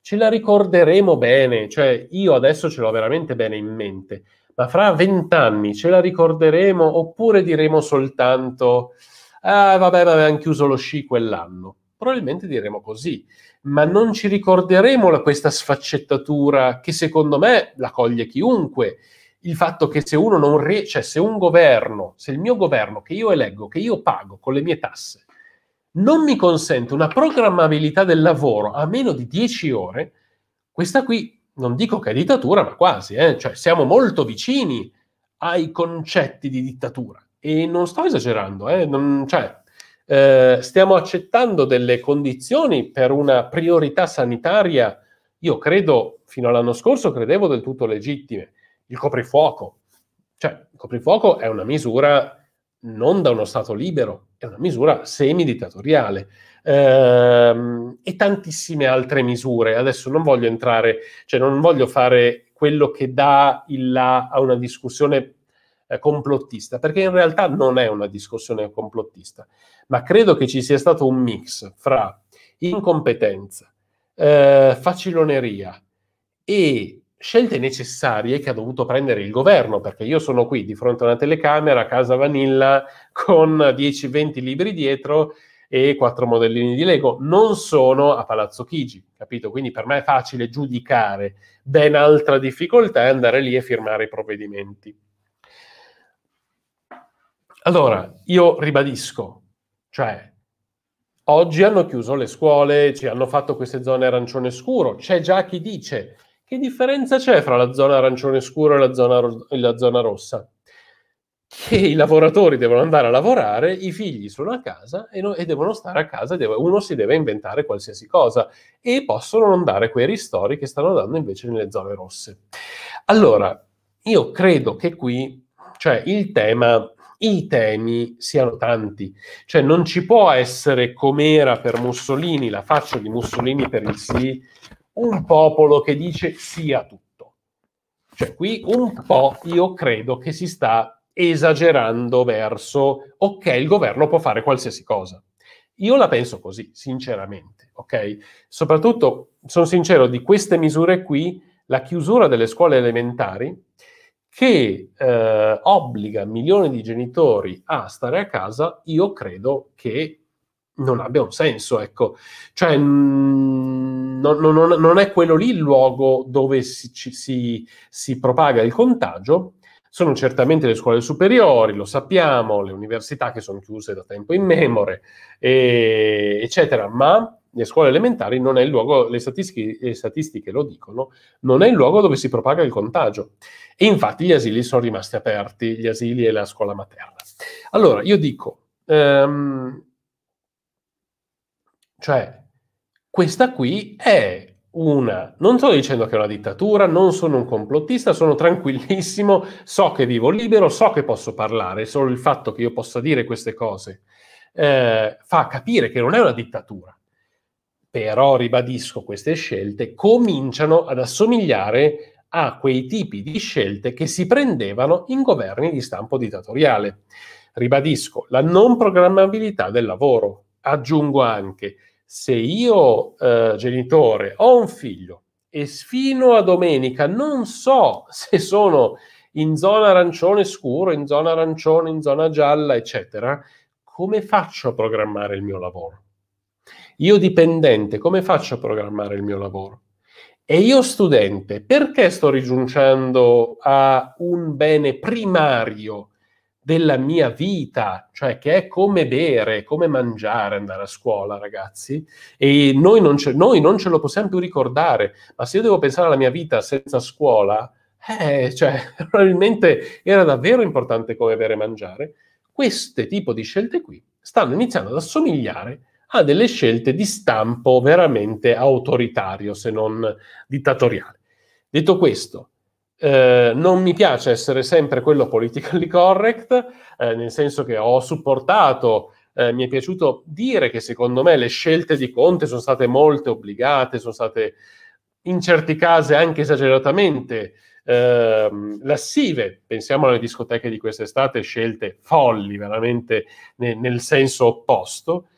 Ce la ricorderemo bene, cioè io adesso ce l'ho veramente bene in mente, ma fra vent'anni ce la ricorderemo oppure diremo soltanto ah vabbè, ma avevano chiuso lo sci quell'anno. Probabilmente diremo così, ma non ci ricorderemo questa sfaccettatura che secondo me la coglie chiunque. Il fatto che se uno non riesce, cioè se un governo, se il mio governo che io eleggo, che io pago con le mie tasse, non mi consente una programmabilità del lavoro a meno di 10 ore, questa qui non dico che è dittatura, ma quasi, eh? cioè siamo molto vicini ai concetti di dittatura. E non sto esagerando, eh, non, cioè, eh, stiamo accettando delle condizioni per una priorità sanitaria, io credo, fino all'anno scorso credevo del tutto legittime. Il coprifuoco, cioè il coprifuoco è una misura non da uno Stato libero, è una misura semi-dittatoriale. Ehm, e tantissime altre misure. Adesso non voglio entrare, cioè non voglio fare quello che dà il là a una discussione eh, complottista, perché in realtà non è una discussione complottista, ma credo che ci sia stato un mix fra incompetenza, eh, faciloneria e scelte necessarie che ha dovuto prendere il governo, perché io sono qui di fronte a una telecamera a casa Vanilla con 10-20 libri dietro e quattro modellini di Lego, non sono a Palazzo Chigi, capito? Quindi per me è facile giudicare, ben altra difficoltà è andare lì e firmare i provvedimenti. Allora, io ribadisco, cioè oggi hanno chiuso le scuole, ci hanno fatto queste zone arancione scuro, c'è già chi dice che differenza c'è fra la zona arancione scuro e la zona, e la zona rossa? Che i lavoratori devono andare a lavorare, i figli sono a casa e, no, e devono stare a casa, deve, uno si deve inventare qualsiasi cosa e possono non dare quei ristori che stanno dando invece nelle zone rosse. Allora, io credo che qui, cioè il tema i temi siano tanti. Cioè non ci può essere come era per Mussolini, la faccia di Mussolini per il sì, un popolo che dice sì a tutto. Cioè qui un po' io credo che si sta esagerando verso, ok, il governo può fare qualsiasi cosa. Io la penso così, sinceramente, ok? Soprattutto, sono sincero, di queste misure qui, la chiusura delle scuole elementari, che eh, obbliga milioni di genitori a stare a casa, io credo che non abbia un senso, ecco. Cioè, mh, non, non, non, è quello lì il luogo dove si, ci, si, si propaga il contagio, sono certamente le scuole superiori, lo sappiamo, le università che sono chiuse da tempo in memore, e, eccetera, ma le scuole elementari non è il luogo, le statistiche, le statistiche lo dicono, non è il luogo dove si propaga il contagio. E infatti gli asili sono rimasti aperti, gli asili e la scuola materna. Allora, io dico, um, cioè, questa qui è una, non sto dicendo che è una dittatura, non sono un complottista, sono tranquillissimo, so che vivo libero, so che posso parlare, solo il fatto che io possa dire queste cose eh, fa capire che non è una dittatura però ribadisco queste scelte, cominciano ad assomigliare a quei tipi di scelte che si prendevano in governi di stampo dittatoriale. Ribadisco, la non programmabilità del lavoro. Aggiungo anche, se io eh, genitore ho un figlio e fino a domenica non so se sono in zona arancione scuro, in zona arancione, in zona gialla, eccetera, come faccio a programmare il mio lavoro? Io dipendente, come faccio a programmare il mio lavoro? E io studente, perché sto rinunciando a un bene primario della mia vita, cioè che è come bere, come mangiare, andare a scuola, ragazzi? E noi non, ce, noi non ce lo possiamo più ricordare, ma se io devo pensare alla mia vita senza scuola, eh, cioè, probabilmente era davvero importante come bere e mangiare. Questo tipo di scelte qui stanno iniziando ad assomigliare a ha delle scelte di stampo veramente autoritario, se non dittatoriale. Detto questo, eh, non mi piace essere sempre quello politically correct, eh, nel senso che ho supportato, eh, mi è piaciuto dire che secondo me le scelte di Conte sono state molte obbligate, sono state in certi casi anche esageratamente ehm, lassive. Pensiamo alle discoteche di quest'estate, scelte folli, veramente ne- nel senso opposto.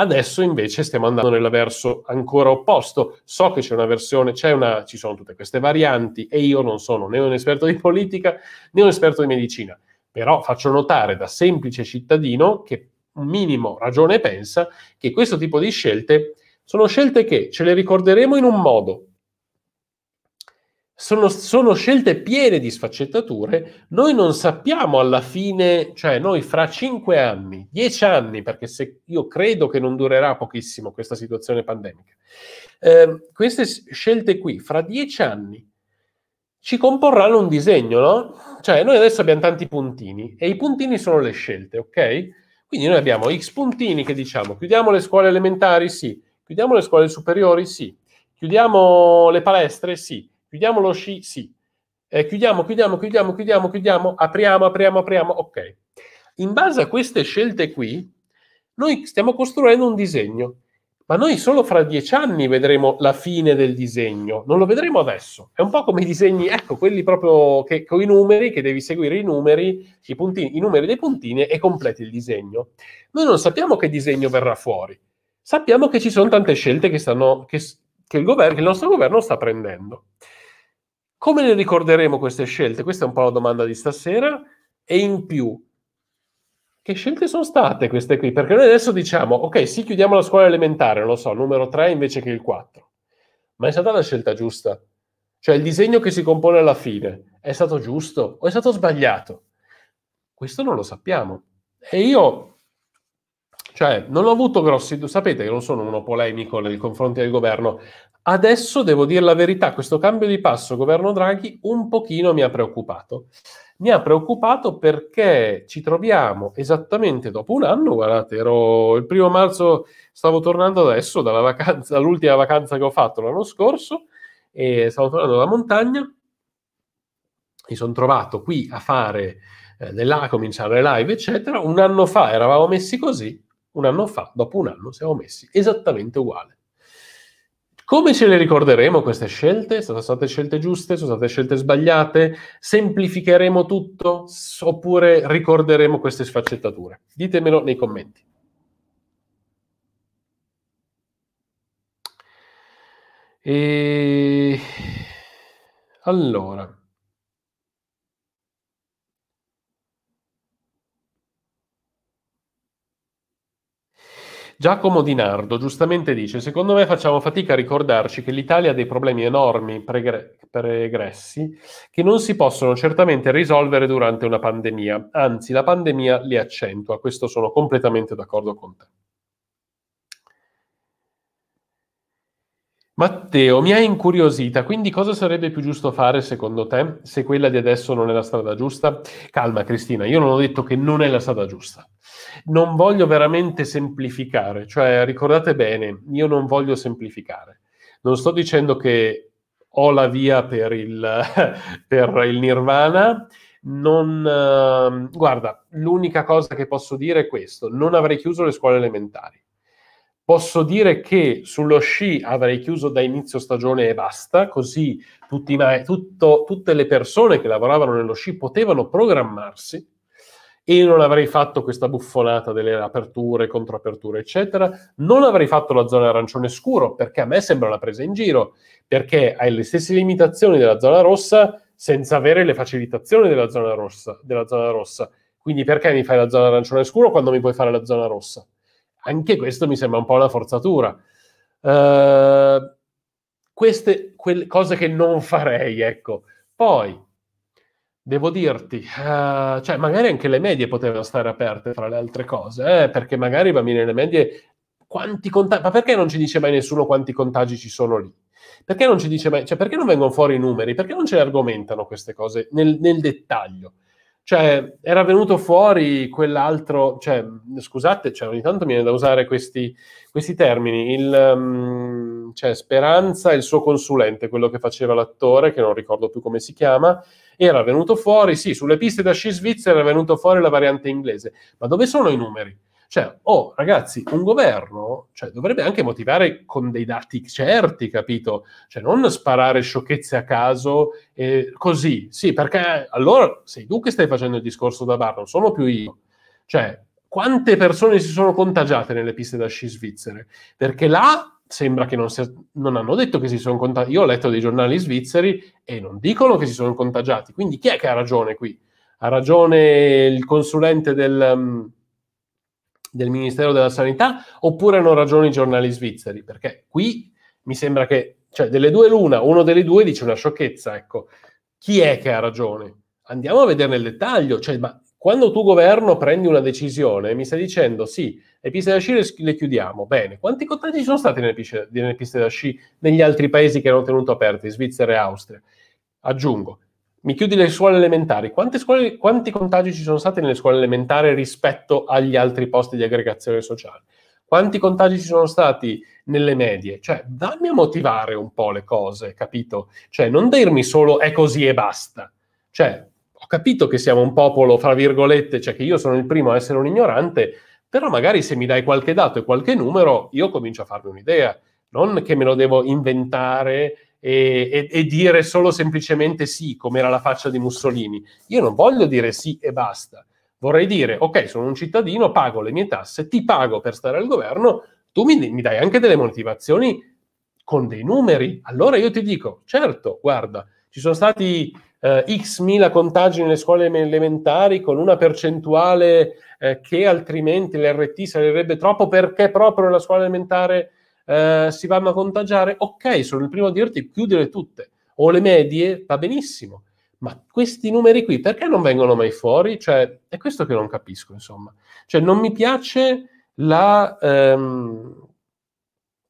Adesso invece stiamo andando nel verso ancora opposto. So che c'è una versione, c'è una, ci sono tutte queste varianti e io non sono né un esperto di politica né un esperto di medicina. Però faccio notare da semplice cittadino che un minimo ragione pensa che questo tipo di scelte sono scelte che ce le ricorderemo in un modo, sono, sono, scelte piene di sfaccettature, noi non sappiamo alla fine, cioè noi fra cinque anni, dieci anni, perché se, io credo che non durerà pochissimo questa situazione pandemica, eh, queste scelte qui, fra dieci anni, ci comporranno un disegno, no? Cioè noi adesso abbiamo tanti puntini e i puntini sono le scelte, ok? Quindi noi abbiamo x puntini che diciamo, chiudiamo le scuole elementari, sì, chiudiamo le scuole superiori, sì, chiudiamo le palestre, sì Chiudiamo lo sci, sì. Eh, chiudiamo, chiudiamo, chiudiamo, chiudiamo, chiudiamo, apriamo, apriamo, apriamo, ok. In base a queste scelte qui, noi stiamo costruendo un disegno, ma noi solo fra dieci anni vedremo la fine del disegno, non lo vedremo adesso. È un po' come i disegni, ecco, quelli proprio che, con i numeri, che devi seguire i numeri, i, puntini, i numeri dei puntini e completi il disegno. Noi non sappiamo che disegno verrà fuori, sappiamo che ci sono tante scelte che, stanno, che, che il, governo, che il nostro governo sta prendendo. Come le ricorderemo queste scelte? Questa è un po' la domanda di stasera. E in più, che scelte sono state queste qui? Perché noi adesso diciamo, ok, sì, chiudiamo la scuola elementare, lo so, numero 3 invece che il 4. Ma è stata la scelta giusta? Cioè il disegno che si compone alla fine è stato giusto o è stato sbagliato? Questo non lo sappiamo. E io, cioè, non ho avuto grossi... Sapete che non sono uno polemico nei confronti del governo, Adesso devo dire la verità, questo cambio di passo governo Draghi un pochino mi ha preoccupato. Mi ha preoccupato perché ci troviamo esattamente dopo un anno, guardate, ero il primo marzo, stavo tornando adesso dalla vacanza, dall'ultima vacanza che ho fatto l'anno scorso, e stavo tornando dalla montagna, mi sono trovato qui a fare eh, della, a cominciare le live, eccetera. Un anno fa eravamo messi così, un anno fa, dopo un anno, siamo messi esattamente uguale come ce le ricorderemo queste scelte? Sono state scelte giuste? Sono state scelte sbagliate? Semplificheremo tutto? Oppure ricorderemo queste sfaccettature? Ditemelo nei commenti. E...
Allora.
Giacomo Di Nardo giustamente dice: Secondo me facciamo fatica a ricordarci che l'Italia ha dei problemi enormi pregressi che non si possono certamente risolvere durante una pandemia. Anzi, la pandemia li accentua. Questo sono completamente d'accordo con te. Matteo, mi hai incuriosita, quindi cosa sarebbe più giusto fare secondo te se quella di adesso non è la strada giusta? Calma Cristina, io non ho detto che non è la strada giusta non voglio veramente semplificare, cioè ricordate bene, io non voglio semplificare. Non sto dicendo che ho la via per il, per il nirvana, non, ehm, guarda, l'unica cosa che posso dire è questo, non avrei chiuso le scuole elementari. Posso dire che sullo sci avrei chiuso da inizio stagione e basta, così tutti, tutto, tutte le persone che lavoravano nello sci potevano programmarsi e non avrei fatto questa buffonata delle aperture, controaperture, eccetera. Non avrei fatto la zona arancione scuro, perché a me sembra una presa in giro, perché hai le stesse limitazioni della zona rossa senza avere le facilitazioni della zona rossa. Della zona rossa. Quindi perché mi fai la zona arancione scuro quando mi puoi fare la zona rossa? Anche questo mi sembra un po' una forzatura. Uh, queste cose che non farei, ecco. Poi, devo dirti, uh, cioè magari anche le medie potevano stare aperte tra le altre cose, eh, perché magari i bambini nelle medie, quanti contagi, ma perché non ci dice mai nessuno quanti contagi ci sono lì? Perché non ci dice mai, cioè perché non vengono fuori i numeri? Perché non ce le argomentano queste cose nel, nel dettaglio? Cioè, era venuto fuori quell'altro, cioè, scusate, cioè, ogni tanto mi viene da usare questi, questi termini, il... Um, cioè Speranza, il suo consulente, quello che faceva l'attore, che non ricordo più come si chiama, era venuto fuori, sì, sulle piste da sci svizzera era venuto fuori la variante inglese, ma dove sono i numeri? Cioè, oh, ragazzi, un governo cioè, dovrebbe anche motivare con dei dati certi, capito? Cioè, non sparare sciocchezze a caso eh, così. Sì, perché eh, allora sei tu che stai facendo il discorso da bar, non sono più io. Cioè, quante persone si sono contagiate nelle piste da sci svizzere? Perché là sembra che non, sia, non hanno detto che si sono contagiati. Io ho letto dei giornali svizzeri e non dicono che si sono contagiati. Quindi chi è che ha ragione qui? Ha ragione il consulente del, mm, del Ministero della Sanità oppure hanno ragione i giornali svizzeri? Perché qui mi sembra che, cioè, delle due l'una, uno delle due dice una sciocchezza. Ecco, chi è che ha ragione? Andiamo a vedere nel dettaglio. Cioè, ma quando tu governo prendi una decisione, mi stai dicendo sì le piste da sci le, le chiudiamo. Bene, quanti contagi ci sono stati nelle piste, nelle piste, da sci negli altri paesi che hanno tenuto aperte, Svizzera e Austria? Aggiungo, mi chiudi le scuole elementari. Scuole, quanti contagi ci sono stati nelle scuole elementari rispetto agli altri posti di aggregazione sociale? Quanti contagi ci sono stati nelle medie? Cioè, dammi a motivare un po' le cose, capito? Cioè, non dirmi solo è così e basta. Cioè, ho capito che siamo un popolo, fra virgolette, cioè che io sono il primo a essere un ignorante, però magari se mi dai qualche dato e qualche numero, io comincio a farmi un'idea, non che me lo devo inventare e, e, e dire solo semplicemente sì, come era la faccia di Mussolini. Io non voglio dire sì e basta. Vorrei dire, ok, sono un cittadino, pago le mie tasse, ti pago per stare al governo, tu mi, mi dai anche delle motivazioni con dei numeri. Allora io ti dico, certo, guarda, ci sono stati eh, x mila contagi nelle scuole elementari con una percentuale eh, che altrimenti l'RT sarebbe troppo perché proprio nella scuola elementare eh, si vanno a contagiare, ok, sono il primo a dirti chiudere tutte o le medie, va benissimo. Ma questi numeri qui perché non vengono mai fuori? Cioè, è questo che non capisco, insomma. Cioè, non mi piace la, ehm,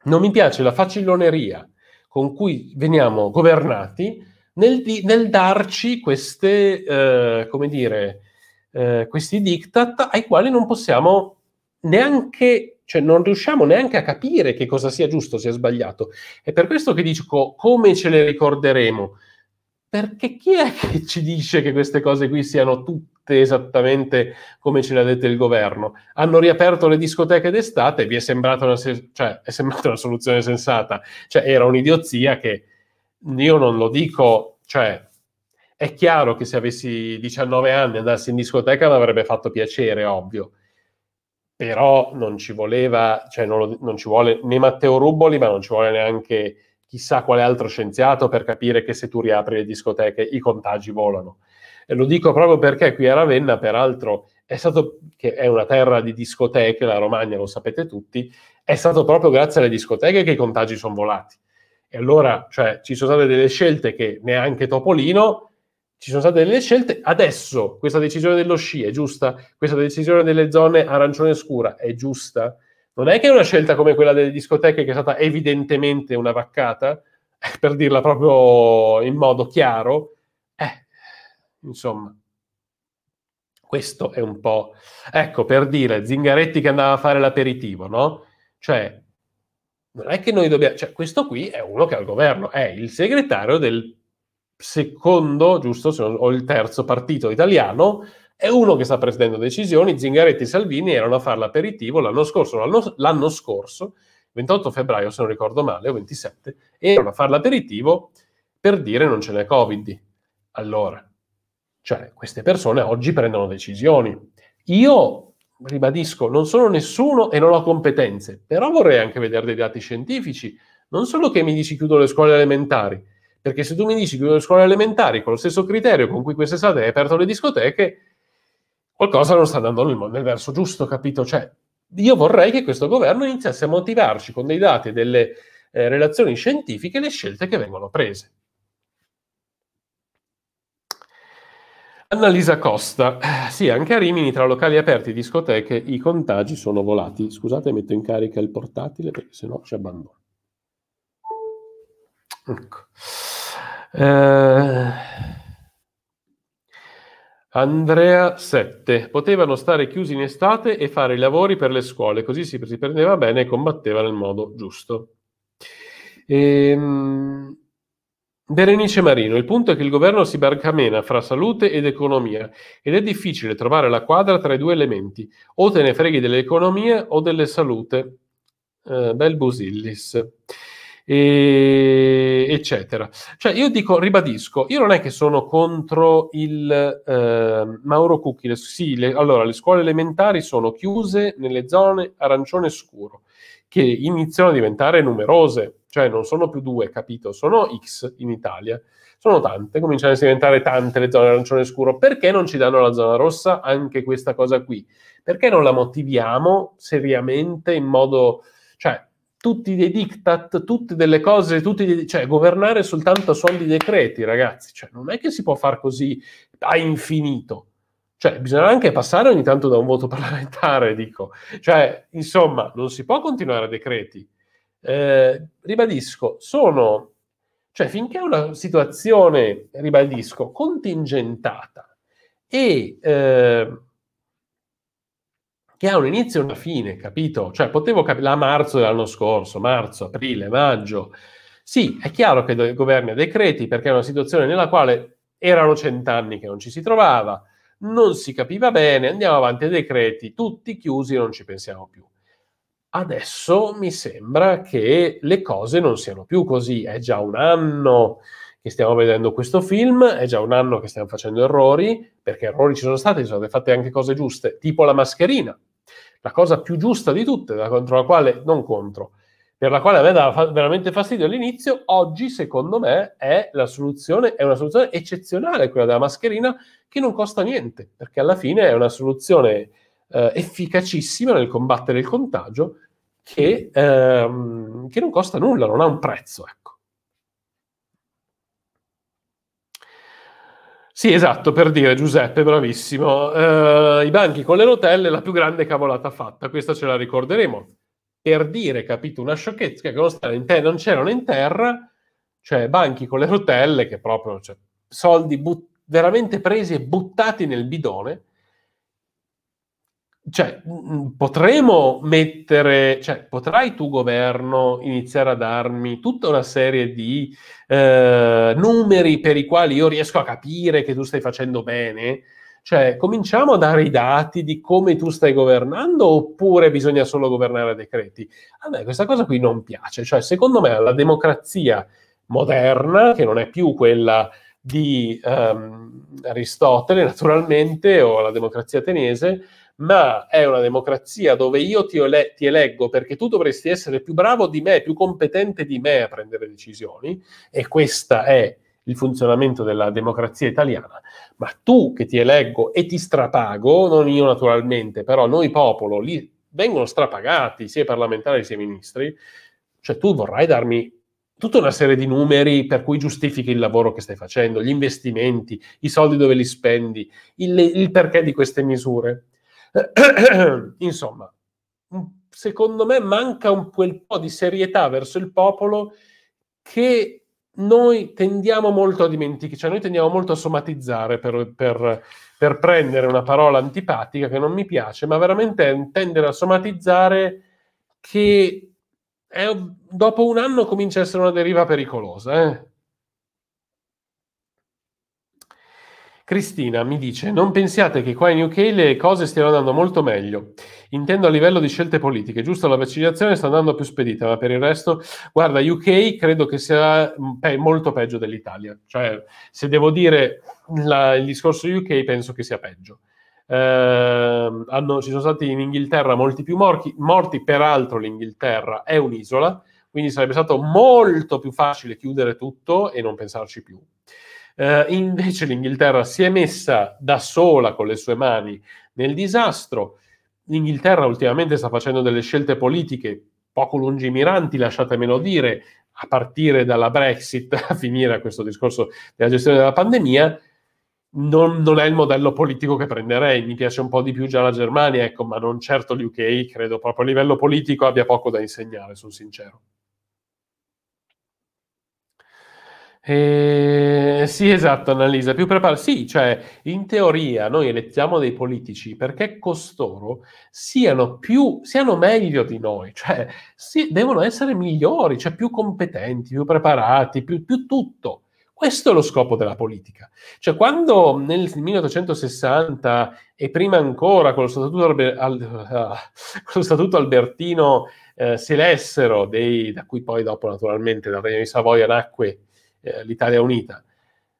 non mi piace la facilloneria con cui veniamo governati nel, nel darci queste, eh, come dire, eh, questi diktat ai quali non possiamo neanche, cioè non riusciamo neanche a capire che cosa sia giusto, sia sbagliato. È per questo che dico come ce le ricorderemo. Perché chi è che ci dice che queste cose qui siano tutte esattamente come ce le ha dette il governo? Hanno riaperto le discoteche d'estate vi è sembrata una, se- cioè, è sembrata una soluzione sensata. Cioè, era un'idiozia che io non lo dico, cioè, è chiaro che se avessi 19 anni e andassi in discoteca mi avrebbe fatto piacere, ovvio. Però non ci voleva, cioè non, lo, non ci vuole né Matteo Rubboli, ma non ci vuole neanche chissà quale altro scienziato per capire che se tu riapri le discoteche i contagi volano. E lo dico proprio perché qui a Ravenna, peraltro, è stato, che è una terra di discoteche, la Romagna lo sapete tutti, è stato proprio grazie alle discoteche che i contagi sono volati. E allora, cioè, ci sono state delle scelte che neanche Topolino, ci sono state delle scelte. Adesso questa decisione dello sci è giusta, questa decisione delle zone arancione scura è giusta. Non è che una scelta come quella delle discoteche, che è stata evidentemente una vaccata, eh, per dirla proprio in modo chiaro, eh, insomma. Questo è un po'. Ecco, per dire, Zingaretti che andava a fare l'aperitivo, no? Cioè, non è che noi dobbiamo, cioè questo qui è uno che ha il governo, è il segretario del secondo, giusto, se non, o il terzo partito italiano, è uno che sta prendendo decisioni, Zingaretti e Salvini erano a fare l'aperitivo l'anno scorso, l'anno, l'anno scorso, 28 febbraio se non ricordo male, o 27, erano a fare l'aperitivo per dire non ce n'è Covid. Allora, cioè queste persone oggi prendono decisioni. Io ribadisco, non sono nessuno e non ho competenze, però vorrei anche vedere dei dati scientifici, non solo che mi dici chiudo le scuole elementari, perché se tu mi dici chiudo le scuole elementari con lo stesso criterio con cui quest'estate hai aperto le discoteche, qualcosa non sta andando nel, nel verso giusto, capito? Cioè, io vorrei che questo governo iniziasse a motivarci con dei dati e delle eh, relazioni scientifiche le scelte che vengono prese. Annalisa Costa, eh, sì, anche a Rimini tra locali aperti e discoteche i contagi sono volati. Scusate, metto in carica il portatile perché sennò ci abbandono. Ecco. Eh... Andrea 7. Potevano stare chiusi in estate e fare i lavori per le scuole, così si prendeva bene e combatteva nel modo giusto. Ehm... Berenice Marino, il punto è che il governo si barcamena fra salute ed economia ed è difficile trovare la quadra tra i due elementi, o te ne freghi dell'economia o delle salute. Eh, bel Busillis. E, eccetera. Cioè, io dico, ribadisco, io non è che sono contro il eh, Mauro Cucchi, le, sì, le, allora le scuole elementari sono chiuse nelle zone arancione scuro, che iniziano a diventare numerose, cioè non sono più due, capito? Sono X in Italia, sono tante, cominciano a diventare tante le zone arancione scuro. Perché non ci danno la zona rossa anche questa cosa qui? Perché non la motiviamo seriamente in modo... Cioè, tutti dei diktat, tutte delle cose, dei, cioè governare soltanto a suon di decreti, ragazzi, cioè non è che si può far così a infinito. Cioè, bisogna anche passare ogni tanto da un voto parlamentare, dico. Cioè, insomma, non si può continuare a decreti. Eh, ribadisco, sono... Cioè, finché è una situazione, ribadisco, contingentata e eh, che ha un inizio e una fine, capito? Cioè, potevo capire, La marzo dell'anno scorso, marzo, aprile, maggio. Sì, è chiaro che il governo ha decreti perché è una situazione nella quale erano cent'anni che non ci si trovava, non si capiva bene, andiamo avanti ai decreti, tutti chiusi, non ci pensiamo più. Adesso mi sembra che le cose non siano più così, è già un anno che stiamo vedendo questo film, è già un anno che stiamo facendo errori, perché errori ci sono stati, ci sono state fatte anche cose giuste, tipo la mascherina, la cosa più giusta di tutte, contro la quale non contro, per la quale a me dava veramente fastidio all'inizio, oggi secondo me è, la soluzione, è una soluzione eccezionale quella della mascherina che non costa niente, perché alla fine è una soluzione eh, efficacissima nel combattere il contagio che, ehm, che, non costa nulla, non ha un prezzo. Ecco. Sì, esatto, per dire Giuseppe, bravissimo. Eh, I banchi con le rotelle, la più grande cavolata fatta, questa ce la ricorderemo per dire, capito, una sciocchezza che costava in te non c'erano in terra, cioè banchi con le rotelle che proprio, cioè, soldi but- veramente presi e buttati nel bidone. Cioè, potremo mettere, cioè, potrai tu governo iniziare a darmi tutta una serie di eh, numeri per i quali io riesco a capire che tu stai facendo bene, cioè, cominciamo a dare i dati di come tu stai governando oppure bisogna solo governare a decreti? A me questa cosa qui non piace. Cioè, secondo me la democrazia moderna, che non è più quella di um, Aristotele, naturalmente, o la democrazia ateniese, ma è una democrazia dove io ti, ele- ti, eleggo perché tu dovresti essere più bravo di me, più competente di me a prendere decisioni, e questa è il funzionamento della democrazia italiana, ma tu che ti eleggo e ti strapago, non io naturalmente, però noi popolo, lì vengono strapagati sia i parlamentari sia i ministri, cioè tu vorrai darmi tutta una serie di numeri per cui giustifichi il lavoro che stai facendo, gli investimenti, i soldi dove li spendi, il, il perché di queste misure. Insomma, secondo me manca un quel po' di serietà verso il popolo che noi tendiamo molto a dimenticarci, cioè noi tendiamo molto a somatizzare per, per, per, prendere una parola antipatica che non mi piace, ma veramente tendere a somatizzare che è, dopo un anno comincia a essere una deriva pericolosa. Eh? Cristina mi dice: Non pensiate che qua in UK le cose stiano andando molto meglio. Intendo a livello di scelte politiche, giusto? La vaccinazione sta andando più spedita, ma per il resto, guarda, UK credo che sia mm, pe- molto peggio dell'Italia. Cioè, se devo dire la, il discorso UK, penso che sia peggio. Eh, hanno, ci sono stati in Inghilterra molti più morti, morti, peraltro l'Inghilterra è un'isola, quindi sarebbe stato molto più facile chiudere tutto e non pensarci più. Eh, invece l'Inghilterra si è messa da sola con le sue mani nel disastro. L'Inghilterra ultimamente sta facendo delle scelte politiche poco lungimiranti, lasciatemelo dire, a partire dalla Brexit, a finire a questo discorso della gestione della pandemia, non, non, è il modello politico che prenderei. Mi piace un po' di più già la Germania, ecco, ma non certo l'UK, credo proprio a livello politico abbia poco da insegnare, sono sincero. Eh, sì, esatto, Annalisa, più preparato. Sì, cioè, in teoria noi elettiamo dei politici perché costoro siano, più, siano meglio di noi, cioè si, devono essere migliori, cioè più competenti, più preparati, più, più tutto. Questo è lo scopo della politica. Cioè, quando nel 1860 e prima ancora con lo statuto, Alber- al- ah, con lo statuto albertino eh, si lessero dei, da cui poi dopo naturalmente dal Regno di Savoia nacque eh, l'Italia Unita,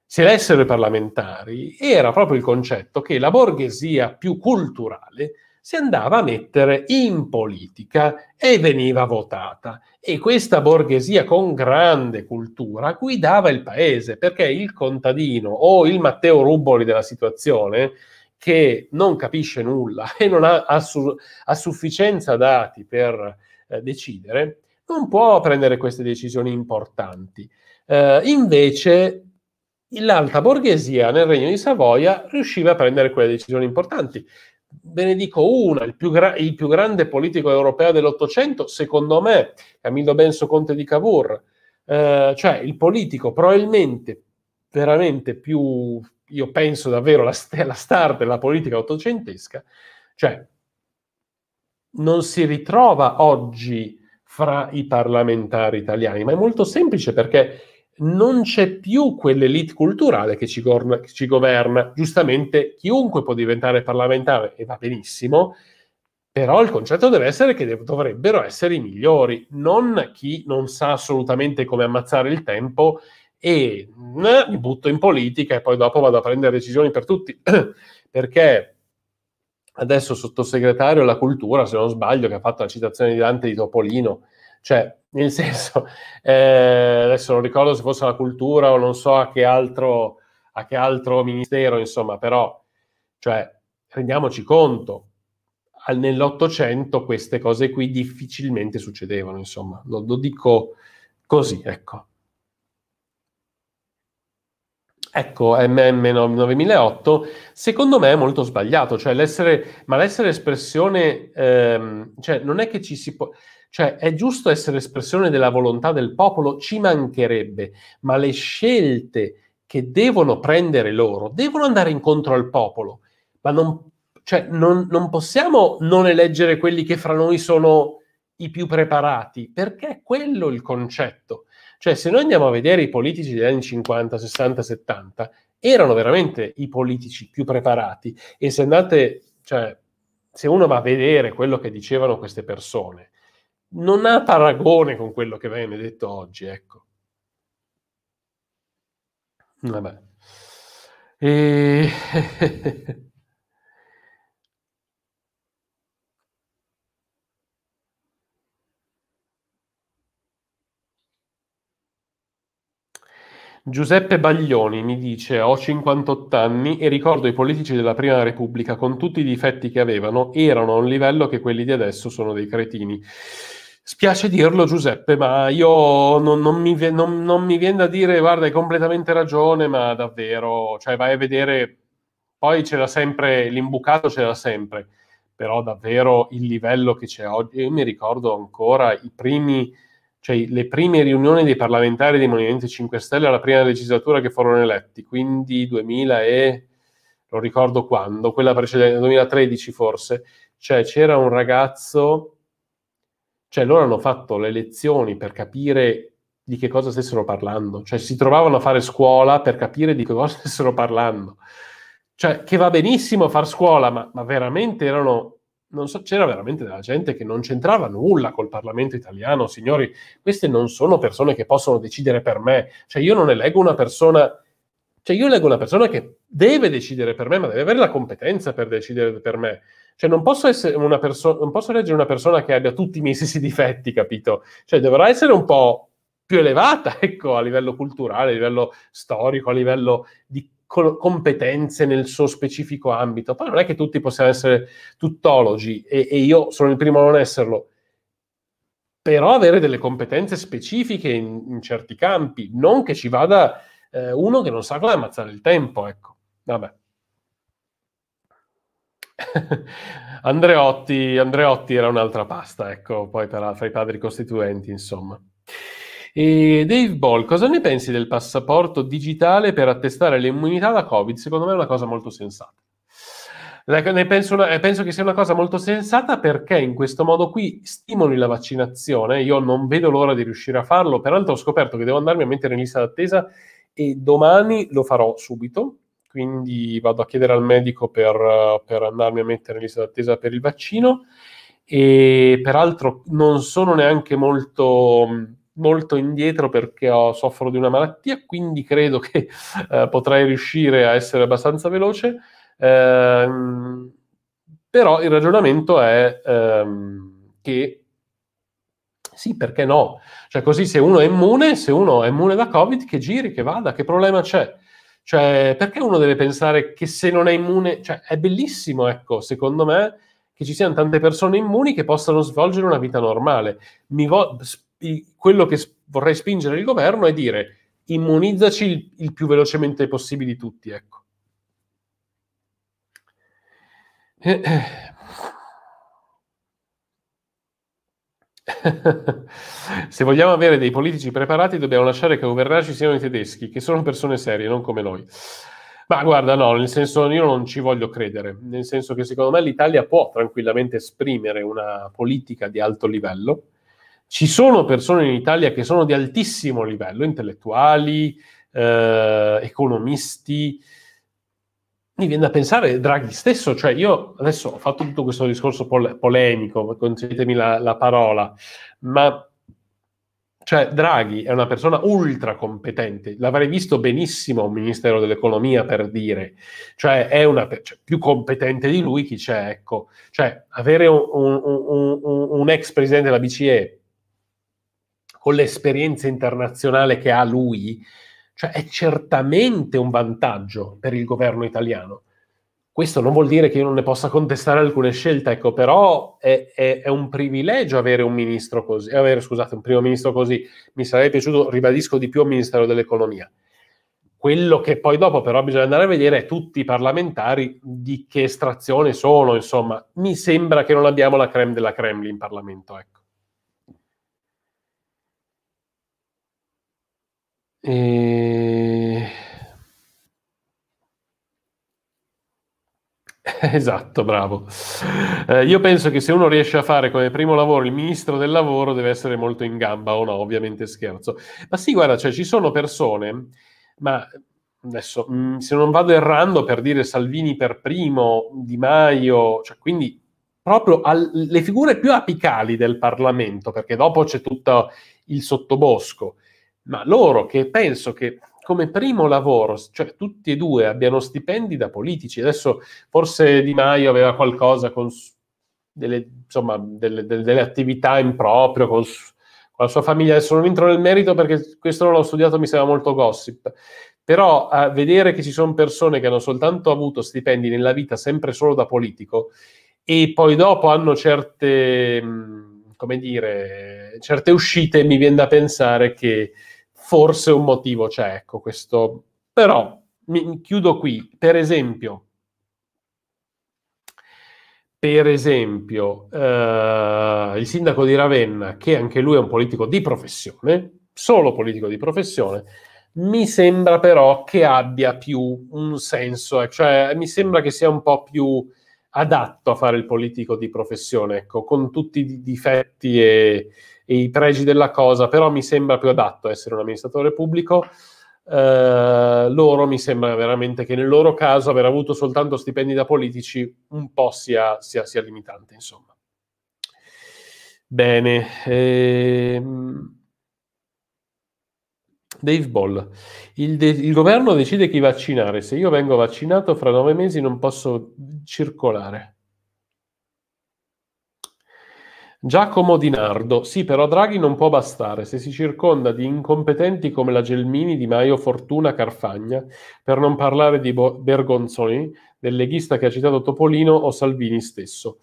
se lessero i parlamentari, era proprio il concetto che la borghesia più culturale si andava a mettere in politica e veniva votata. E questa borghesia con grande cultura guidava il paese, perché il contadino o il Matteo Ruboli della situazione, che non capisce nulla e non ha a, su- a sufficienza dati per eh, decidere, non può prendere queste decisioni importanti. Eh, invece l'alta borghesia nel Regno di Savoia riusciva a prendere quelle decisioni importanti. Ve ne dico una, il più, gra- il più grande politico europeo dell'Ottocento, secondo me, Camillo Benso Conte di Cavour, eh, cioè il politico probabilmente veramente più, io penso davvero, la, st- la star della politica ottocentesca, cioè non si ritrova oggi fra i parlamentari italiani, ma è molto semplice perché non c'è più quell'elite culturale che ci, go- ci, governa. Giustamente chiunque può diventare parlamentare e va benissimo, però il concetto deve essere che de- dovrebbero essere i migliori, non chi non sa assolutamente come ammazzare il tempo e mm, mi butto in politica e poi dopo vado a prendere decisioni per tutti. Perché adesso sottosegretario alla cultura, se non sbaglio, che ha fatto la citazione di Dante di Topolino, cioè nel senso, eh, adesso non ricordo se fosse la cultura o non so a che altro, a che altro ministero, insomma, però, cioè, rendiamoci conto, nell'Ottocento queste cose qui difficilmente succedevano, insomma, lo, lo dico così, ecco. Ecco, MM9008 secondo me è molto sbagliato, cioè l'essere, ma l'essere espressione, ehm, cioè non è che ci si può, cioè è giusto essere espressione della volontà del popolo, ci mancherebbe, ma le scelte che devono prendere loro devono andare incontro al popolo, ma non, cioè, non, non possiamo non eleggere quelli che fra noi sono i più preparati, perché è quello il concetto. Cioè, se noi andiamo a vedere i politici degli anni 50, 60, 70, erano veramente i politici più preparati. E se andate, cioè, se uno va a vedere quello che dicevano queste persone, non ha paragone con quello che viene detto oggi, ecco. Vabbè. E... Giuseppe Baglioni mi dice: Ho 58 anni e ricordo i politici della Prima Repubblica con tutti i difetti che avevano, erano a un livello che quelli di adesso sono dei cretini. Spiace dirlo Giuseppe, ma io non, non, mi, non, non, mi, viene da dire, guarda, hai completamente ragione, ma davvero, cioè vai a vedere, poi c'era sempre, l'imbucato c'era sempre, però davvero il livello che c'è oggi, io mi ricordo ancora i primi, cioè le prime riunioni dei parlamentari dei Movimenti 5 Stelle alla prima legislatura che furono eletti, quindi 2000 e, non ricordo quando, quella precedente, 2013 forse, cioè c'era un ragazzo cioè loro hanno fatto le lezioni per capire di che cosa stessero parlando, cioè si trovavano a fare scuola per capire di che cosa stessero parlando. Cioè, che va benissimo far scuola, ma, ma veramente erano non so, c'era veramente della gente che non c'entrava nulla col Parlamento italiano, signori, queste non sono persone che possono decidere per me, cioè io non eleggo una persona, cioè io eleggo una persona che deve decidere per me, ma deve avere la competenza per decidere per me, cioè, non posso, essere una perso- non posso leggere una persona che abbia tutti i miei stessi difetti, capito? Cioè, dovrà essere un po' più elevata, ecco, a livello culturale, a livello storico, a livello di competenze nel suo specifico ambito. Poi non è che tutti possiamo essere tuttologi e, e, io sono il primo a non esserlo, però avere delle competenze specifiche in, in certi campi, non che ci vada eh, uno che non sa come ammazzare il tempo, ecco. Vabbè. Andreotti, Andreotti, era un'altra pasta, ecco, poi tra, tra i padri costituenti, insomma. E Dave Ball, cosa ne pensi del passaporto digitale per attestare l'immunità da Covid? Secondo me è una cosa molto sensata. Penso, una, eh, penso, che sia una cosa molto sensata perché in questo modo qui stimoli la vaccinazione. Io non vedo l'ora di riuscire a farlo. Peraltro ho scoperto che devo andarmi a mettere in lista d'attesa e domani lo farò subito quindi vado a chiedere al medico per, per andarmi a mettere in lista d'attesa per il vaccino e peraltro non sono neanche molto, molto indietro perché ho, soffro di una malattia, quindi credo che eh, potrei riuscire a essere abbastanza veloce. Ehm, però il ragionamento è ehm, che sì, perché no? Cioè così se uno è immune, se uno è immune da Covid, che giri, che vada, che problema c'è? Cioè, perché uno deve pensare che se non è immune, cioè è bellissimo, ecco, secondo me, che ci siano tante persone immuni che possano svolgere una vita normale. Vo- quello che vorrei spingere il governo è dire immunizzaci il, il più velocemente possibile tutti, ecco.
Eh, eh.
Se vogliamo avere dei politici preparati, dobbiamo lasciare che a governarci siano i tedeschi, che sono persone serie, non come noi. Ma guarda, no, nel senso io non ci voglio credere, nel senso che secondo me l'Italia può tranquillamente esprimere una politica di alto livello. Ci sono persone in Italia che sono di altissimo livello, intellettuali, eh, economisti, mi viene da pensare Draghi stesso, cioè io adesso ho fatto tutto questo discorso pole- polemico, concedetemi la, la, parola, ma cioè Draghi è una persona ultra competente, l'avrei visto benissimo un Ministero dell'Economia per dire, cioè è una cioè, più competente di lui chi c'è, ecco, cioè avere un, un, un, un ex presidente della BCE con l'esperienza internazionale che ha lui, cioè è certamente un vantaggio per il governo italiano. Questo non vuol dire che io non ne possa contestare alcune scelte, ecco, però è, è, è un privilegio avere un ministro così, avere, scusate, un primo ministro così. Mi sarebbe piaciuto, ribadisco di più, un ministero dell'economia. Quello che poi dopo però bisogna andare a vedere è tutti i parlamentari di che estrazione sono, insomma. Mi sembra che non abbiamo la creme della Kremlin in Parlamento, ecco.
E...
Esatto, bravo. Eh, io penso che se uno riesce a fare come primo lavoro il ministro del lavoro deve essere molto in gamba o no, ovviamente scherzo. Ma sì, guarda, cioè, ci sono persone, ma adesso mm, se non vado errando per dire Salvini per primo, Di Maio, cioè, quindi proprio al, le figure più apicali del Parlamento, perché dopo c'è tutto il sottobosco ma loro che penso che come primo lavoro, cioè tutti e due abbiano stipendi da politici. Adesso forse Di Maio aveva qualcosa con delle, insomma, delle, delle attività in proprio, con, con la sua famiglia. Adesso non entro nel merito perché questo non l'ho studiato, mi sembra molto gossip. Però a eh, vedere che ci sono persone che hanno soltanto avuto stipendi nella vita sempre solo da politico e poi dopo hanno certe, mm, come dire, certe uscite, mi viene da pensare che forse un motivo c'è, ecco questo. Però mi, mi chiudo qui. Per esempio, per esempio eh, il sindaco di Ravenna, che anche lui è un politico di professione, solo politico di professione, mi sembra però che abbia più un senso, eh, cioè mi sembra che sia un po' più adatto a fare il politico di professione, ecco, con tutti i difetti e, i pregi della cosa, però mi sembra più adatto essere un amministratore pubblico. Eh, loro mi sembra veramente che nel loro caso aver avuto soltanto stipendi da politici un po' sia, sia, sia limitante, insomma. Bene. Ehm... Dave Ball, il, de- il, governo decide chi vaccinare. Se io vengo vaccinato, fra nove mesi non posso circolare. Giacomo Di Nardo. Sì, però Draghi non può bastare. Se si circonda di incompetenti come la Gelmini, Di Maio, Fortuna, Carfagna, per non parlare di Bo- Bergonzoni, del leghista che ha citato Topolino o Salvini stesso.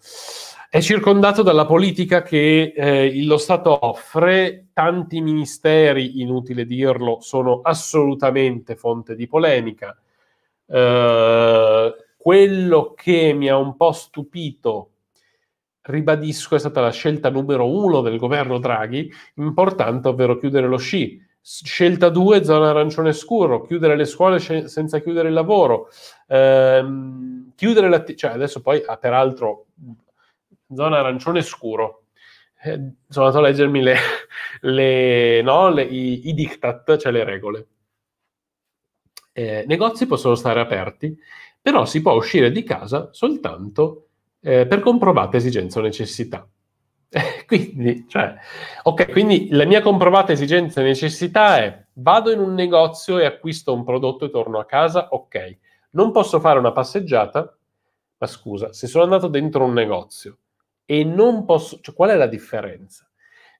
È circondato dalla politica che eh, lo Stato offre, tanti ministeri, inutile dirlo, sono assolutamente fonte di polemica. Eh, quello che mi ha un po' stupito ribadisco, è stata la scelta numero uno del governo Draghi, importante, ovvero chiudere lo sci. Scelta 2, zona arancione scuro, chiudere le scuole sc- senza chiudere il lavoro, ehm, chiudere l'attività, cioè adesso poi, ah, peraltro, zona arancione scuro, eh, sono andato a leggermi le, le, no, le, i, i, diktat, cioè le regole. Eh, negozi possono stare aperti, però si può uscire di casa soltanto eh, per comprovata esigenza o necessità. quindi, cioè, ok, quindi la mia comprovata esigenza e necessità è vado in un negozio e acquisto un prodotto e torno a casa, ok. Non posso fare una passeggiata, ma scusa, se sono andato dentro un negozio e non posso, cioè, qual è la differenza?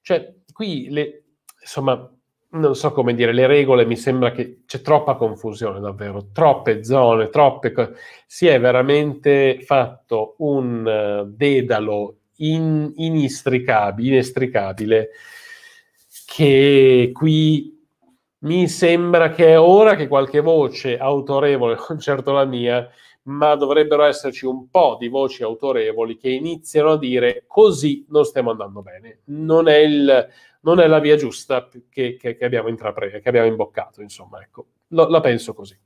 Cioè, qui, le, insomma, non so come dire, le regole mi sembra che c'è troppa confusione davvero, troppe zone, troppe cose. Si è veramente fatto un eh, dedalo in, inestricabile, inestricabile che qui mi sembra che è ora che qualche voce autorevole, non certo la mia, ma dovrebbero esserci un po' di voci autorevoli che iniziano a dire così non stiamo andando bene. Non è il non è la via giusta che, che, che abbiamo intrapreso, che abbiamo imboccato, insomma, ecco, lo, la penso così.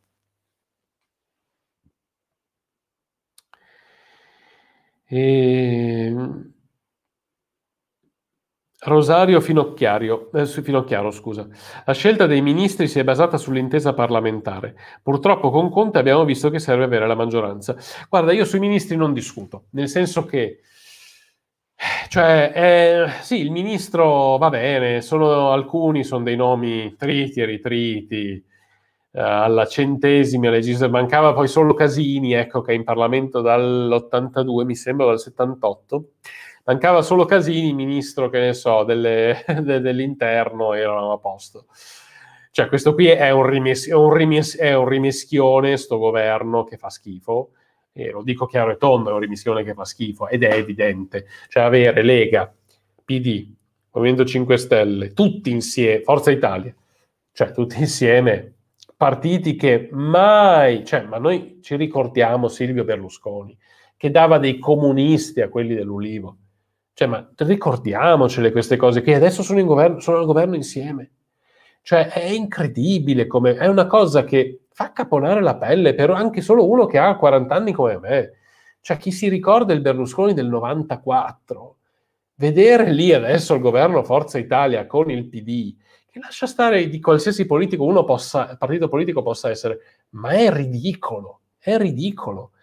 E... Ehm, Rosario Finocchiario, eh, Finocchiaro, scusa. La scelta dei ministri si è basata sull'intesa parlamentare. Purtroppo con Conte abbiamo visto che serve avere la maggioranza. Guarda, io sui ministri non discuto, nel senso che cioè, eh, sì, il ministro va bene, sono, alcuni sono dei nomi triti e ritriti, eh, alla centesima legislatura, mancava poi solo Casini, ecco che è in Parlamento dall'82, mi sembra dal 78, mancava solo Casini, ministro, che ne so, delle, de, dell'interno, erano a posto. Cioè, questo qui è un, rimes- è un, rimes- è un rimeschione, sto governo, che fa schifo e eh, lo dico chiaro e tondo, è una remissione che fa schifo ed è evidente. Cioè avere Lega, PD, Movimento 5 Stelle, tutti insieme, Forza Italia, cioè tutti insieme, partiti che mai, cioè ma noi ci ricordiamo Silvio Berlusconi, che dava dei comunisti a quelli dell'Ulivo. Cioè, ma ricordiamocele queste cose che adesso sono, in governo, sono al governo insieme. Cioè, è incredibile come è una cosa che fa caponare la pelle per anche solo uno che ha 40 anni come me. Cioè, chi si ricorda il Berlusconi del 94, vedere lì adesso il governo Forza Italia con il PD, che lascia stare di qualsiasi politico uno possa, partito politico possa essere, ma è ridicolo, è ridicolo.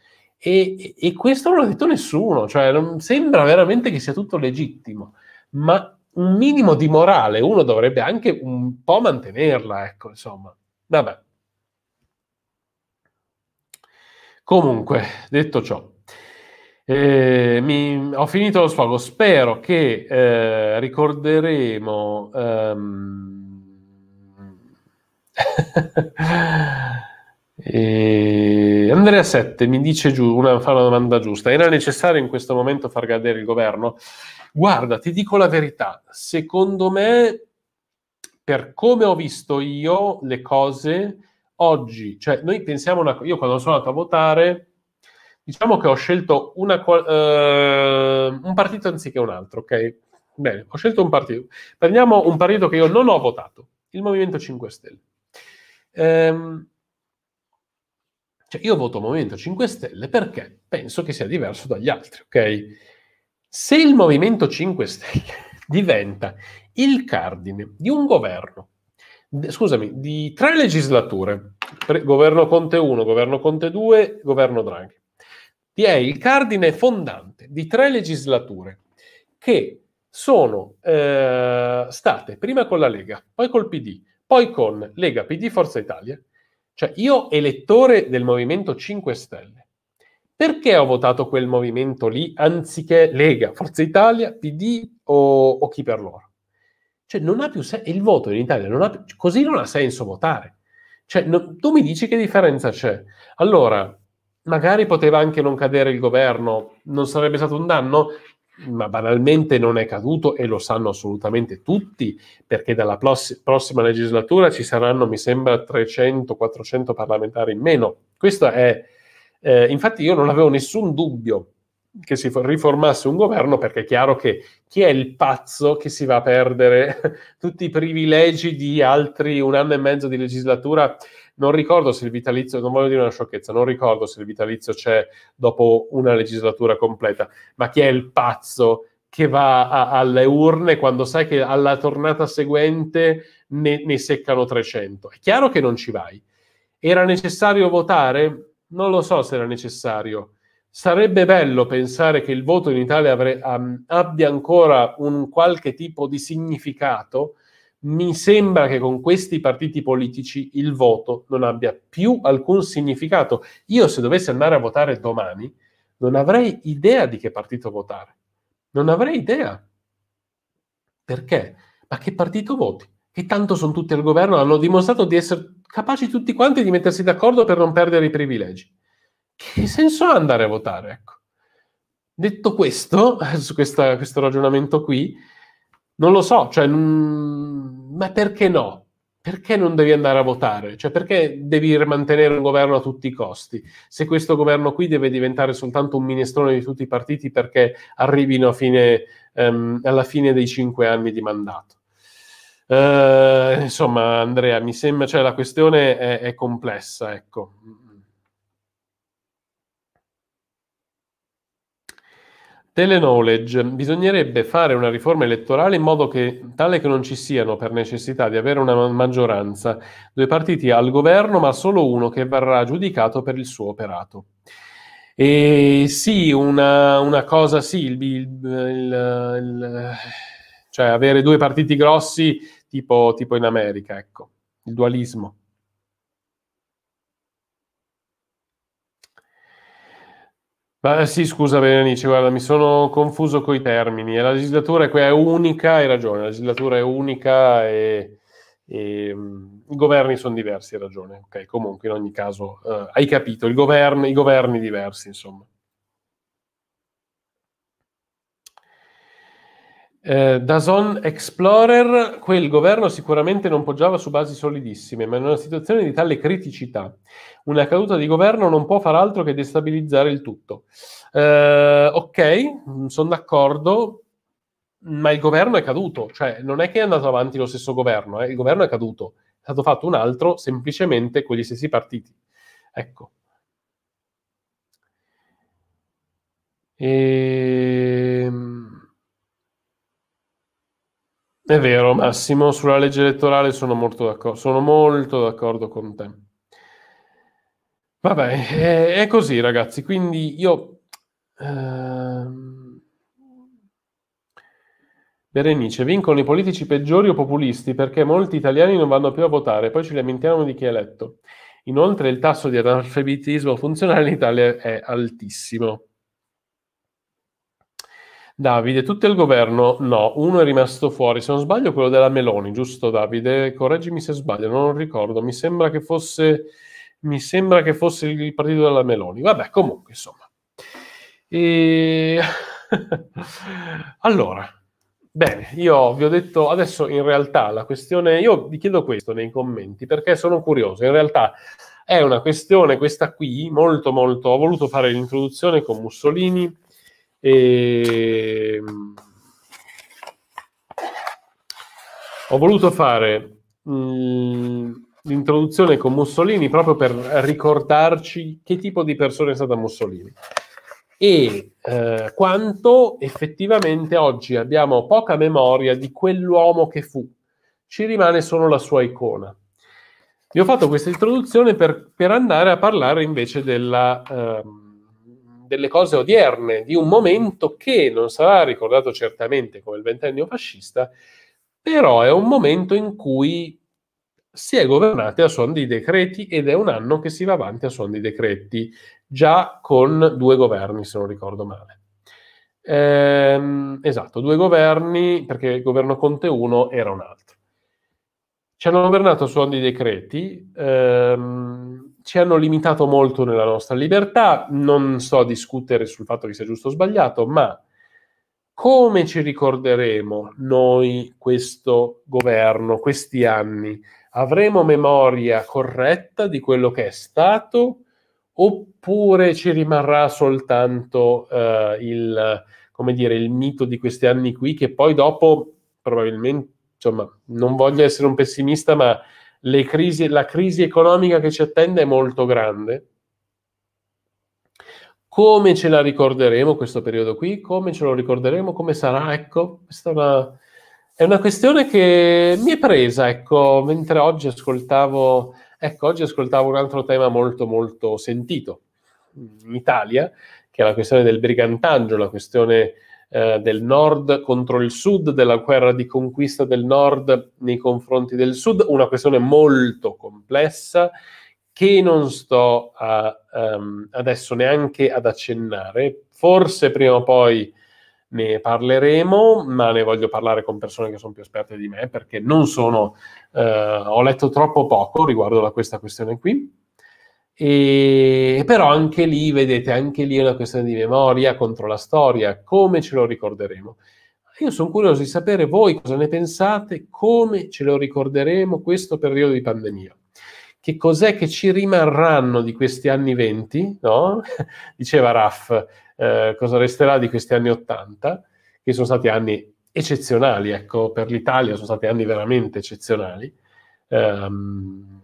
E, e, questo non l'ha detto nessuno, cioè non sembra veramente che sia tutto legittimo, ma un minimo di morale uno dovrebbe anche un po' mantenerla, ecco, insomma. Vabbè. Comunque, detto ciò, eh, mi, ho finito lo sfogo. Spero che eh, ricorderemo. Um... e... Andrea 7 mi dice giù, una, fa una domanda giusta. Era necessario in questo momento far cadere il governo? Guarda, ti dico la verità. Secondo me, per come ho visto io le cose, oggi, cioè noi pensiamo una cosa, io quando sono andato a votare, diciamo che ho scelto una, eh, un partito anziché un altro, ok? Bene, ho scelto un partito. Prendiamo un partito che io non ho votato, il Movimento 5 Stelle. Ehm, cioè io voto Movimento 5 Stelle perché penso che sia diverso dagli altri, ok? Se il Movimento 5 Stelle diventa il cardine di un governo scusami, di tre legislature, governo Conte 1, governo Conte 2, governo Draghi, ti è il cardine fondante di tre legislature che sono eh, state prima con la Lega, poi col PD, poi con Lega, PD, Forza Italia. Cioè io elettore del Movimento 5 Stelle, perché ho votato quel movimento lì anziché Lega, Forza Italia, PD o, o chi per loro? Cioè non ha più senso, il voto in Italia non ha, così non ha senso votare. Cioè, no, tu mi dici che differenza c'è. Allora, magari poteva anche non cadere il governo, non sarebbe stato un danno, ma banalmente non è caduto e lo sanno assolutamente tutti, perché dalla plos- prossima legislatura ci saranno, mi sembra, 300-400 parlamentari in meno. Questo è, eh, infatti io non avevo nessun dubbio che si riformasse un governo, perché è chiaro che chi è il pazzo che si va a perdere tutti i privilegi di altri un anno e mezzo di legislatura? Non ricordo se il vitalizio, non voglio dire una sciocchezza, non ricordo se il vitalizio c'è dopo una legislatura completa, ma chi è il pazzo che va a, alle urne quando sai che alla tornata seguente ne, ne seccano 300? È chiaro che non ci vai. Era necessario votare? Non lo so se era necessario Sarebbe bello pensare che il voto in Italia avre, um, abbia ancora un qualche tipo di significato. Mi sembra che con questi partiti politici il voto non abbia più alcun significato. Io se dovessi andare a votare domani non avrei idea di che partito votare. Non avrei idea. Perché? Ma che partito voti? Che tanto sono tutti al governo, hanno dimostrato di essere capaci tutti quanti di mettersi d'accordo per non perdere i privilegi che senso ha andare a votare? Ecco. Detto questo, su questa, questo ragionamento qui, non lo so, cioè, mh, ma perché no? Perché non devi andare a votare? Cioè, perché devi mantenere un governo a tutti i costi? Se questo governo qui deve diventare soltanto un minestrone di tutti i partiti perché arrivino fine, um, alla fine dei cinque anni di mandato. Uh, insomma, Andrea, mi sembra, cioè, la questione è, è complessa, ecco Teleknowledge. Bisognerebbe fare una riforma elettorale in modo che, tale che non ci siano, per necessità di avere una maggioranza, due partiti al governo, ma solo uno che verrà giudicato per il suo operato. E sì, una, una cosa sì, il, il, il, cioè avere due partiti grossi tipo, tipo in America, ecco, il dualismo. Beh, sì, scusa Berenice, guarda, mi sono confuso con i termini. La legislatura è unica, hai ragione, la legislatura è unica e, e um, i governi sono diversi, hai ragione. Ok, comunque in ogni caso eh, hai capito, governo, i governi diversi, insomma. Eh, da Zon Explorer, quel governo sicuramente non poggiava su basi solidissime, ma in una situazione di tale criticità, una caduta di governo non può far altro che destabilizzare il tutto. Eh, ok, mm, sono d'accordo, ma il governo è caduto, cioè non è che è andato avanti lo stesso governo, eh? il governo è caduto, è stato fatto un altro semplicemente con gli stessi partiti. Ecco. Ehm... È vero, Massimo, sulla legge elettorale sono molto d'accordo, sono molto d'accordo con te. Vabbè, è, è così ragazzi, quindi io... Ehm... Berenice, vincono i politici peggiori o populisti perché molti italiani non vanno più a votare, poi ci lamentiamo di chi è eletto. Inoltre il tasso di analfabetismo funzionale in Italia è altissimo. Davide, tutto il governo? No, uno è rimasto fuori, se non sbaglio quello della Meloni, giusto Davide? Correggimi se sbaglio, non lo ricordo, mi sembra che fosse, sembra che fosse il partito della Meloni. Vabbè, comunque, insomma. E... allora, Bene, io vi ho detto adesso in realtà la questione, io vi chiedo questo nei commenti perché sono curioso, in realtà è una questione questa qui, molto molto, ho voluto fare l'introduzione con Mussolini, e... Ehm, ho voluto fare mm, l'introduzione con Mussolini proprio per ricordarci che tipo di persona è stata Mussolini e eh, quanto effettivamente oggi abbiamo poca memoria di quell'uomo che fu, ci rimane solo la sua icona. Vi ho fatto questa introduzione per, per andare a parlare invece della... Eh, delle cose odierne, di un momento che non sarà ricordato certamente come il ventennio fascista, però è un momento in cui si è governati a suon di decreti ed è un anno che si va avanti a suon di decreti, già con due governi, se non ricordo male. Ehm, esatto, due governi, perché il governo Conte 1 era un altro. Ci hanno governato a suon di decreti. Ehm, ci hanno limitato molto nella nostra libertà. Non sto a discutere sul fatto che sia giusto o sbagliato, ma come ci ricorderemo noi questo governo, questi anni? Avremo memoria corretta di quello che è stato oppure ci rimarrà soltanto eh, il, dire, il, mito di questi anni qui che poi dopo probabilmente, insomma, non voglio essere un pessimista, ma crisi, la crisi economica che ci attende è molto grande. Come ce la ricorderemo questo periodo qui? Come ce lo ricorderemo? Come sarà? Ecco, questa è una, è una questione che mi è presa, ecco, mentre oggi ascoltavo, ecco, oggi ascoltavo un altro tema molto, molto sentito in Italia, che è la questione del brigantaggio, la questione eh, del nord contro il sud, della guerra di conquista del nord nei confronti del sud, una questione molto complessa che non sto a, um, adesso neanche ad accennare, forse prima o poi ne parleremo, ma ne voglio parlare con persone che sono più esperte di me perché non sono, eh, ho letto troppo poco riguardo a questa questione qui. E, però anche lì, vedete, anche lì è una questione di memoria contro la storia, come ce lo ricorderemo. Io sono curioso di sapere voi cosa ne pensate, come ce lo ricorderemo questo periodo di pandemia. Che cos'è che ci rimarranno di questi anni venti, no? Diceva Raff, eh, cosa resterà di questi anni 80, che sono stati anni eccezionali, ecco, per l'Italia sono stati anni veramente eccezionali. Um,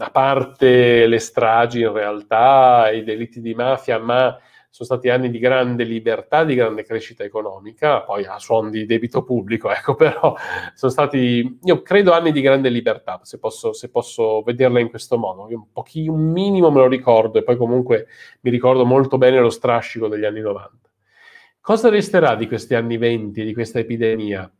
a parte le stragi in realtà, i delitti di mafia, ma sono stati anni di grande libertà, di grande crescita economica, poi a suon di debito pubblico, ecco, però sono stati, io credo, anni di grande libertà, se posso, se posso vederla in questo modo. Io un, pochi, un minimo me lo ricordo e poi comunque mi ricordo molto bene lo strascico degli anni 90. Cosa resterà di questi anni 20, di questa epidemia?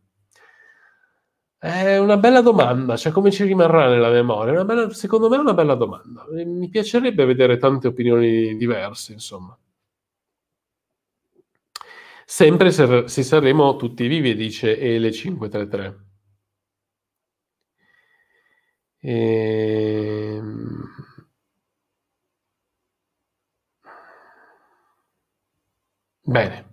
È una bella domanda, cioè come ci rimarrà nella memoria? Bella, secondo me è una bella domanda. Mi piacerebbe vedere tante opinioni diverse, insomma. Sempre se, se saremo tutti vivi, dice EL533.
E... Ehm.
Bene.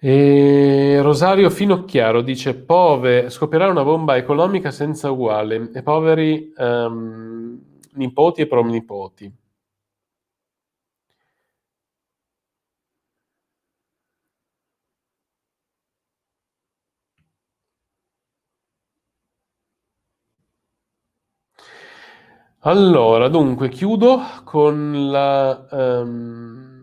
E Rosario Finocchiaro dice: Pove scoprirà una bomba economica senza uguale e poveri um, nipoti e promnipoti. Allora, dunque, chiudo con la. Um,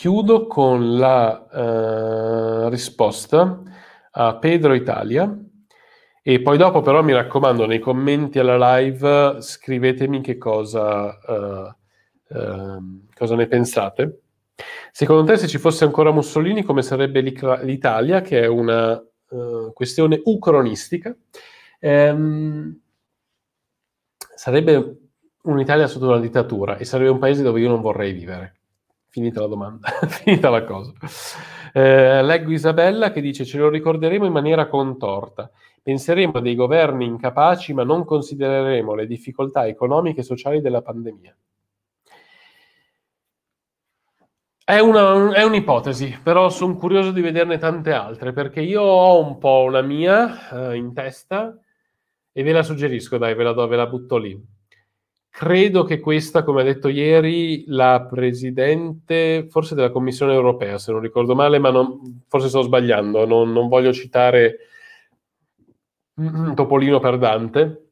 Chiudo con la eh, risposta a Pedro Italia. E poi dopo, però, mi raccomando, nei commenti alla live scrivetemi che cosa, eh, eh, cosa ne pensate. Secondo te, se ci fosse ancora Mussolini, come sarebbe l'Italia, che è una eh, questione ucronistica? Ehm, sarebbe un'Italia sotto una dittatura e sarebbe un paese dove io non vorrei vivere Finita la domanda, finita la cosa. Eh, leggo Isabella che dice ce lo ricorderemo in maniera contorta. Penseremo a dei governi incapaci, ma non considereremo le difficoltà economiche e sociali della pandemia. È, una, è, un'ipotesi, però sono curioso di vederne tante altre, perché io ho un po' una mia eh, in testa e ve la suggerisco, dai, ve la, do, ve la butto lì. Credo che questa, come ha detto ieri la Presidente, forse della Commissione europea, se non ricordo male, ma non, forse sto sbagliando, non, non voglio citare Topolino per Dante,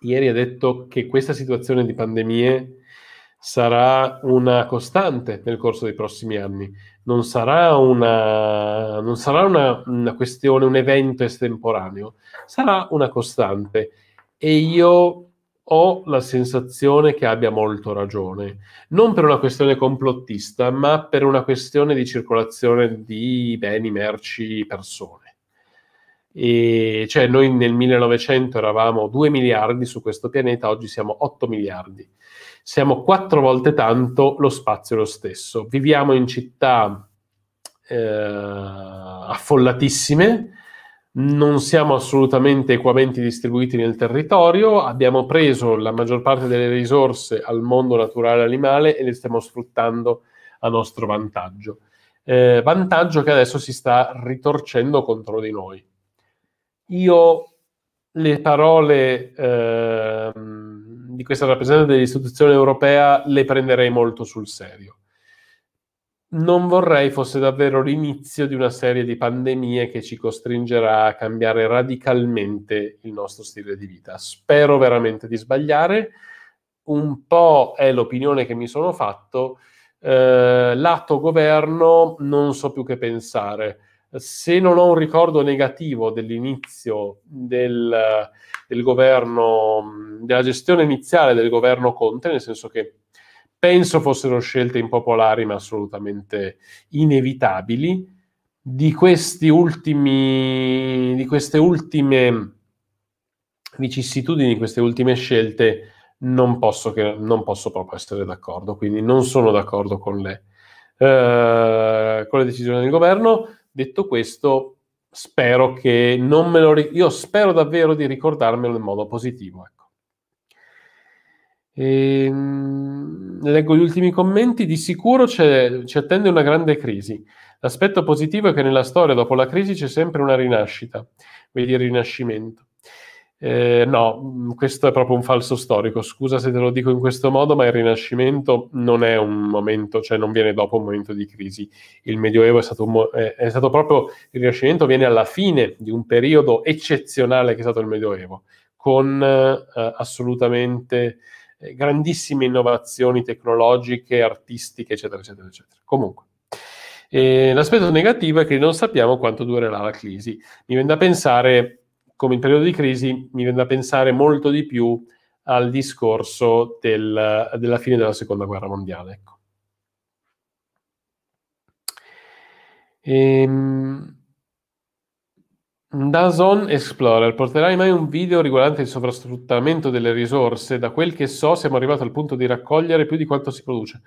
ieri ha detto che questa situazione di pandemie sarà una costante nel corso dei prossimi anni, non sarà una, non sarà una, una questione, un evento estemporaneo, sarà una costante. E io ho la sensazione che abbia molto ragione, non per una questione complottista, ma per una questione di circolazione di beni, merci, persone. E cioè noi nel 1900 eravamo 2 miliardi su questo pianeta, oggi siamo 8 miliardi. Siamo quattro volte tanto, lo spazio lo stesso. Viviamo in città eh, affollatissime, non siamo assolutamente equamente distribuiti nel territorio, abbiamo preso la maggior parte delle risorse al mondo naturale animale e le stiamo sfruttando a nostro vantaggio. Eh, vantaggio che adesso si sta ritorcendo contro di noi. Io le parole eh, di questa rappresentante dell'istituzione europea le prenderei molto sul serio non vorrei fosse davvero l'inizio di una serie di pandemie che ci costringerà a cambiare radicalmente il nostro stile di vita. Spero veramente di sbagliare. Un po' è l'opinione che mi sono fatto. Eh, lato governo non so più che pensare. Se non ho un ricordo negativo dell'inizio del, del governo, della gestione iniziale del governo Conte, nel senso che penso fossero scelte impopolari ma assolutamente inevitabili. Di, ultimi, di queste ultime vicissitudini, queste ultime scelte, non posso, che, non posso proprio essere d'accordo, quindi non sono d'accordo con le, eh, con le decisioni del governo. Detto questo, spero che non me lo... Io spero davvero di ricordarmelo in modo positivo. Ecco. Ehm, e, leggo gli ultimi commenti. Di sicuro ci attende una grande crisi. L'aspetto positivo è che nella storia, dopo la crisi, c'è sempre una rinascita, vedi il rinascimento. Eh, no, mm, questo è proprio un falso storico. Scusa se te lo dico in questo modo, ma il Rinascimento non è un momento, cioè non viene dopo un momento di crisi. Il Medioevo è stato, mo- è stato proprio il Rinascimento, viene alla fine di un periodo eccezionale che è stato il Medioevo, con eh, assolutamente eh, grandissime innovazioni tecnologiche, artistiche, eccetera, eccetera, eccetera. Comunque. Eh, l'aspetto negativo è che non sappiamo quanto durerà la crisi. Mi viene da pensare, come in periodo di crisi, mi viene da pensare molto di più al discorso del, della fine della seconda guerra mondiale. Ecco. Ehm... Dazon Explorer, porterai mai un video riguardante il sovrasfruttamento delle risorse? Da quel che so siamo arrivati al punto di raccogliere più di quanto si produce.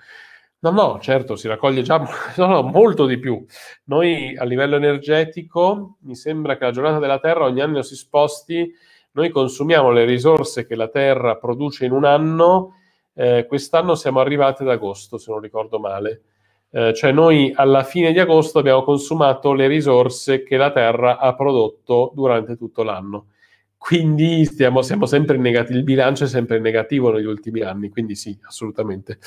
No, no, certo, si raccoglie già no, no, molto di più. Noi a livello energetico, mi sembra che la giornata della Terra ogni anno si sposti, noi consumiamo le risorse che la Terra produce in un anno, eh, quest'anno siamo arrivati ad agosto, se non ricordo male. Eh, cioè noi alla fine di agosto abbiamo consumato le risorse che la Terra ha prodotto durante tutto l'anno. Quindi stiamo, siamo sempre in negativo, il bilancio è sempre in negativo negli ultimi anni, quindi sì, assolutamente.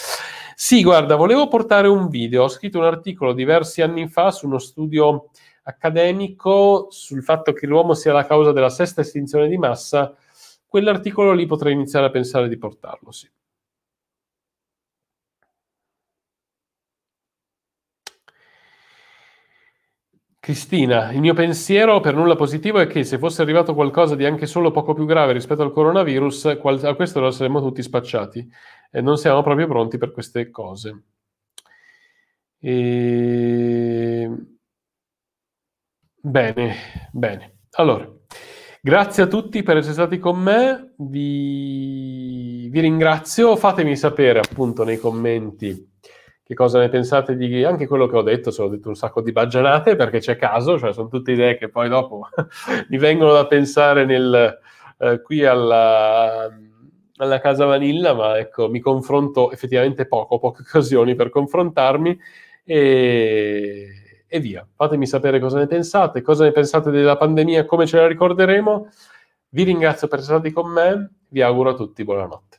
Sì, guarda, volevo portare un video, ho scritto un articolo diversi anni fa su uno studio accademico sul fatto che l'uomo sia la causa della sesta estinzione di massa, quell'articolo lì potrei iniziare a pensare di portarlo, sì. Cristina, il mio pensiero per nulla positivo è che se fosse arrivato qualcosa di anche solo poco più grave rispetto al coronavirus, qual- a questo lo saremmo tutti spacciati e non siamo proprio pronti per queste cose.
E... Ehm,
bene, bene. Allora, grazie a tutti per essere stati con me, vi, vi ringrazio, fatemi sapere appunto nei commenti che cosa ne pensate di anche quello che ho detto, se ho detto un sacco di baggianate perché c'è caso, cioè sono tutte idee che poi dopo mi vengono da pensare nel, eh, qui alla, alla, Casa Vanilla, ma ecco, mi confronto effettivamente poco, poche occasioni per confrontarmi e, e via. Fatemi sapere cosa ne pensate, cosa ne pensate della pandemia, come ce la ricorderemo. Vi ringrazio per essere stati con me, vi auguro a tutti buonanotte.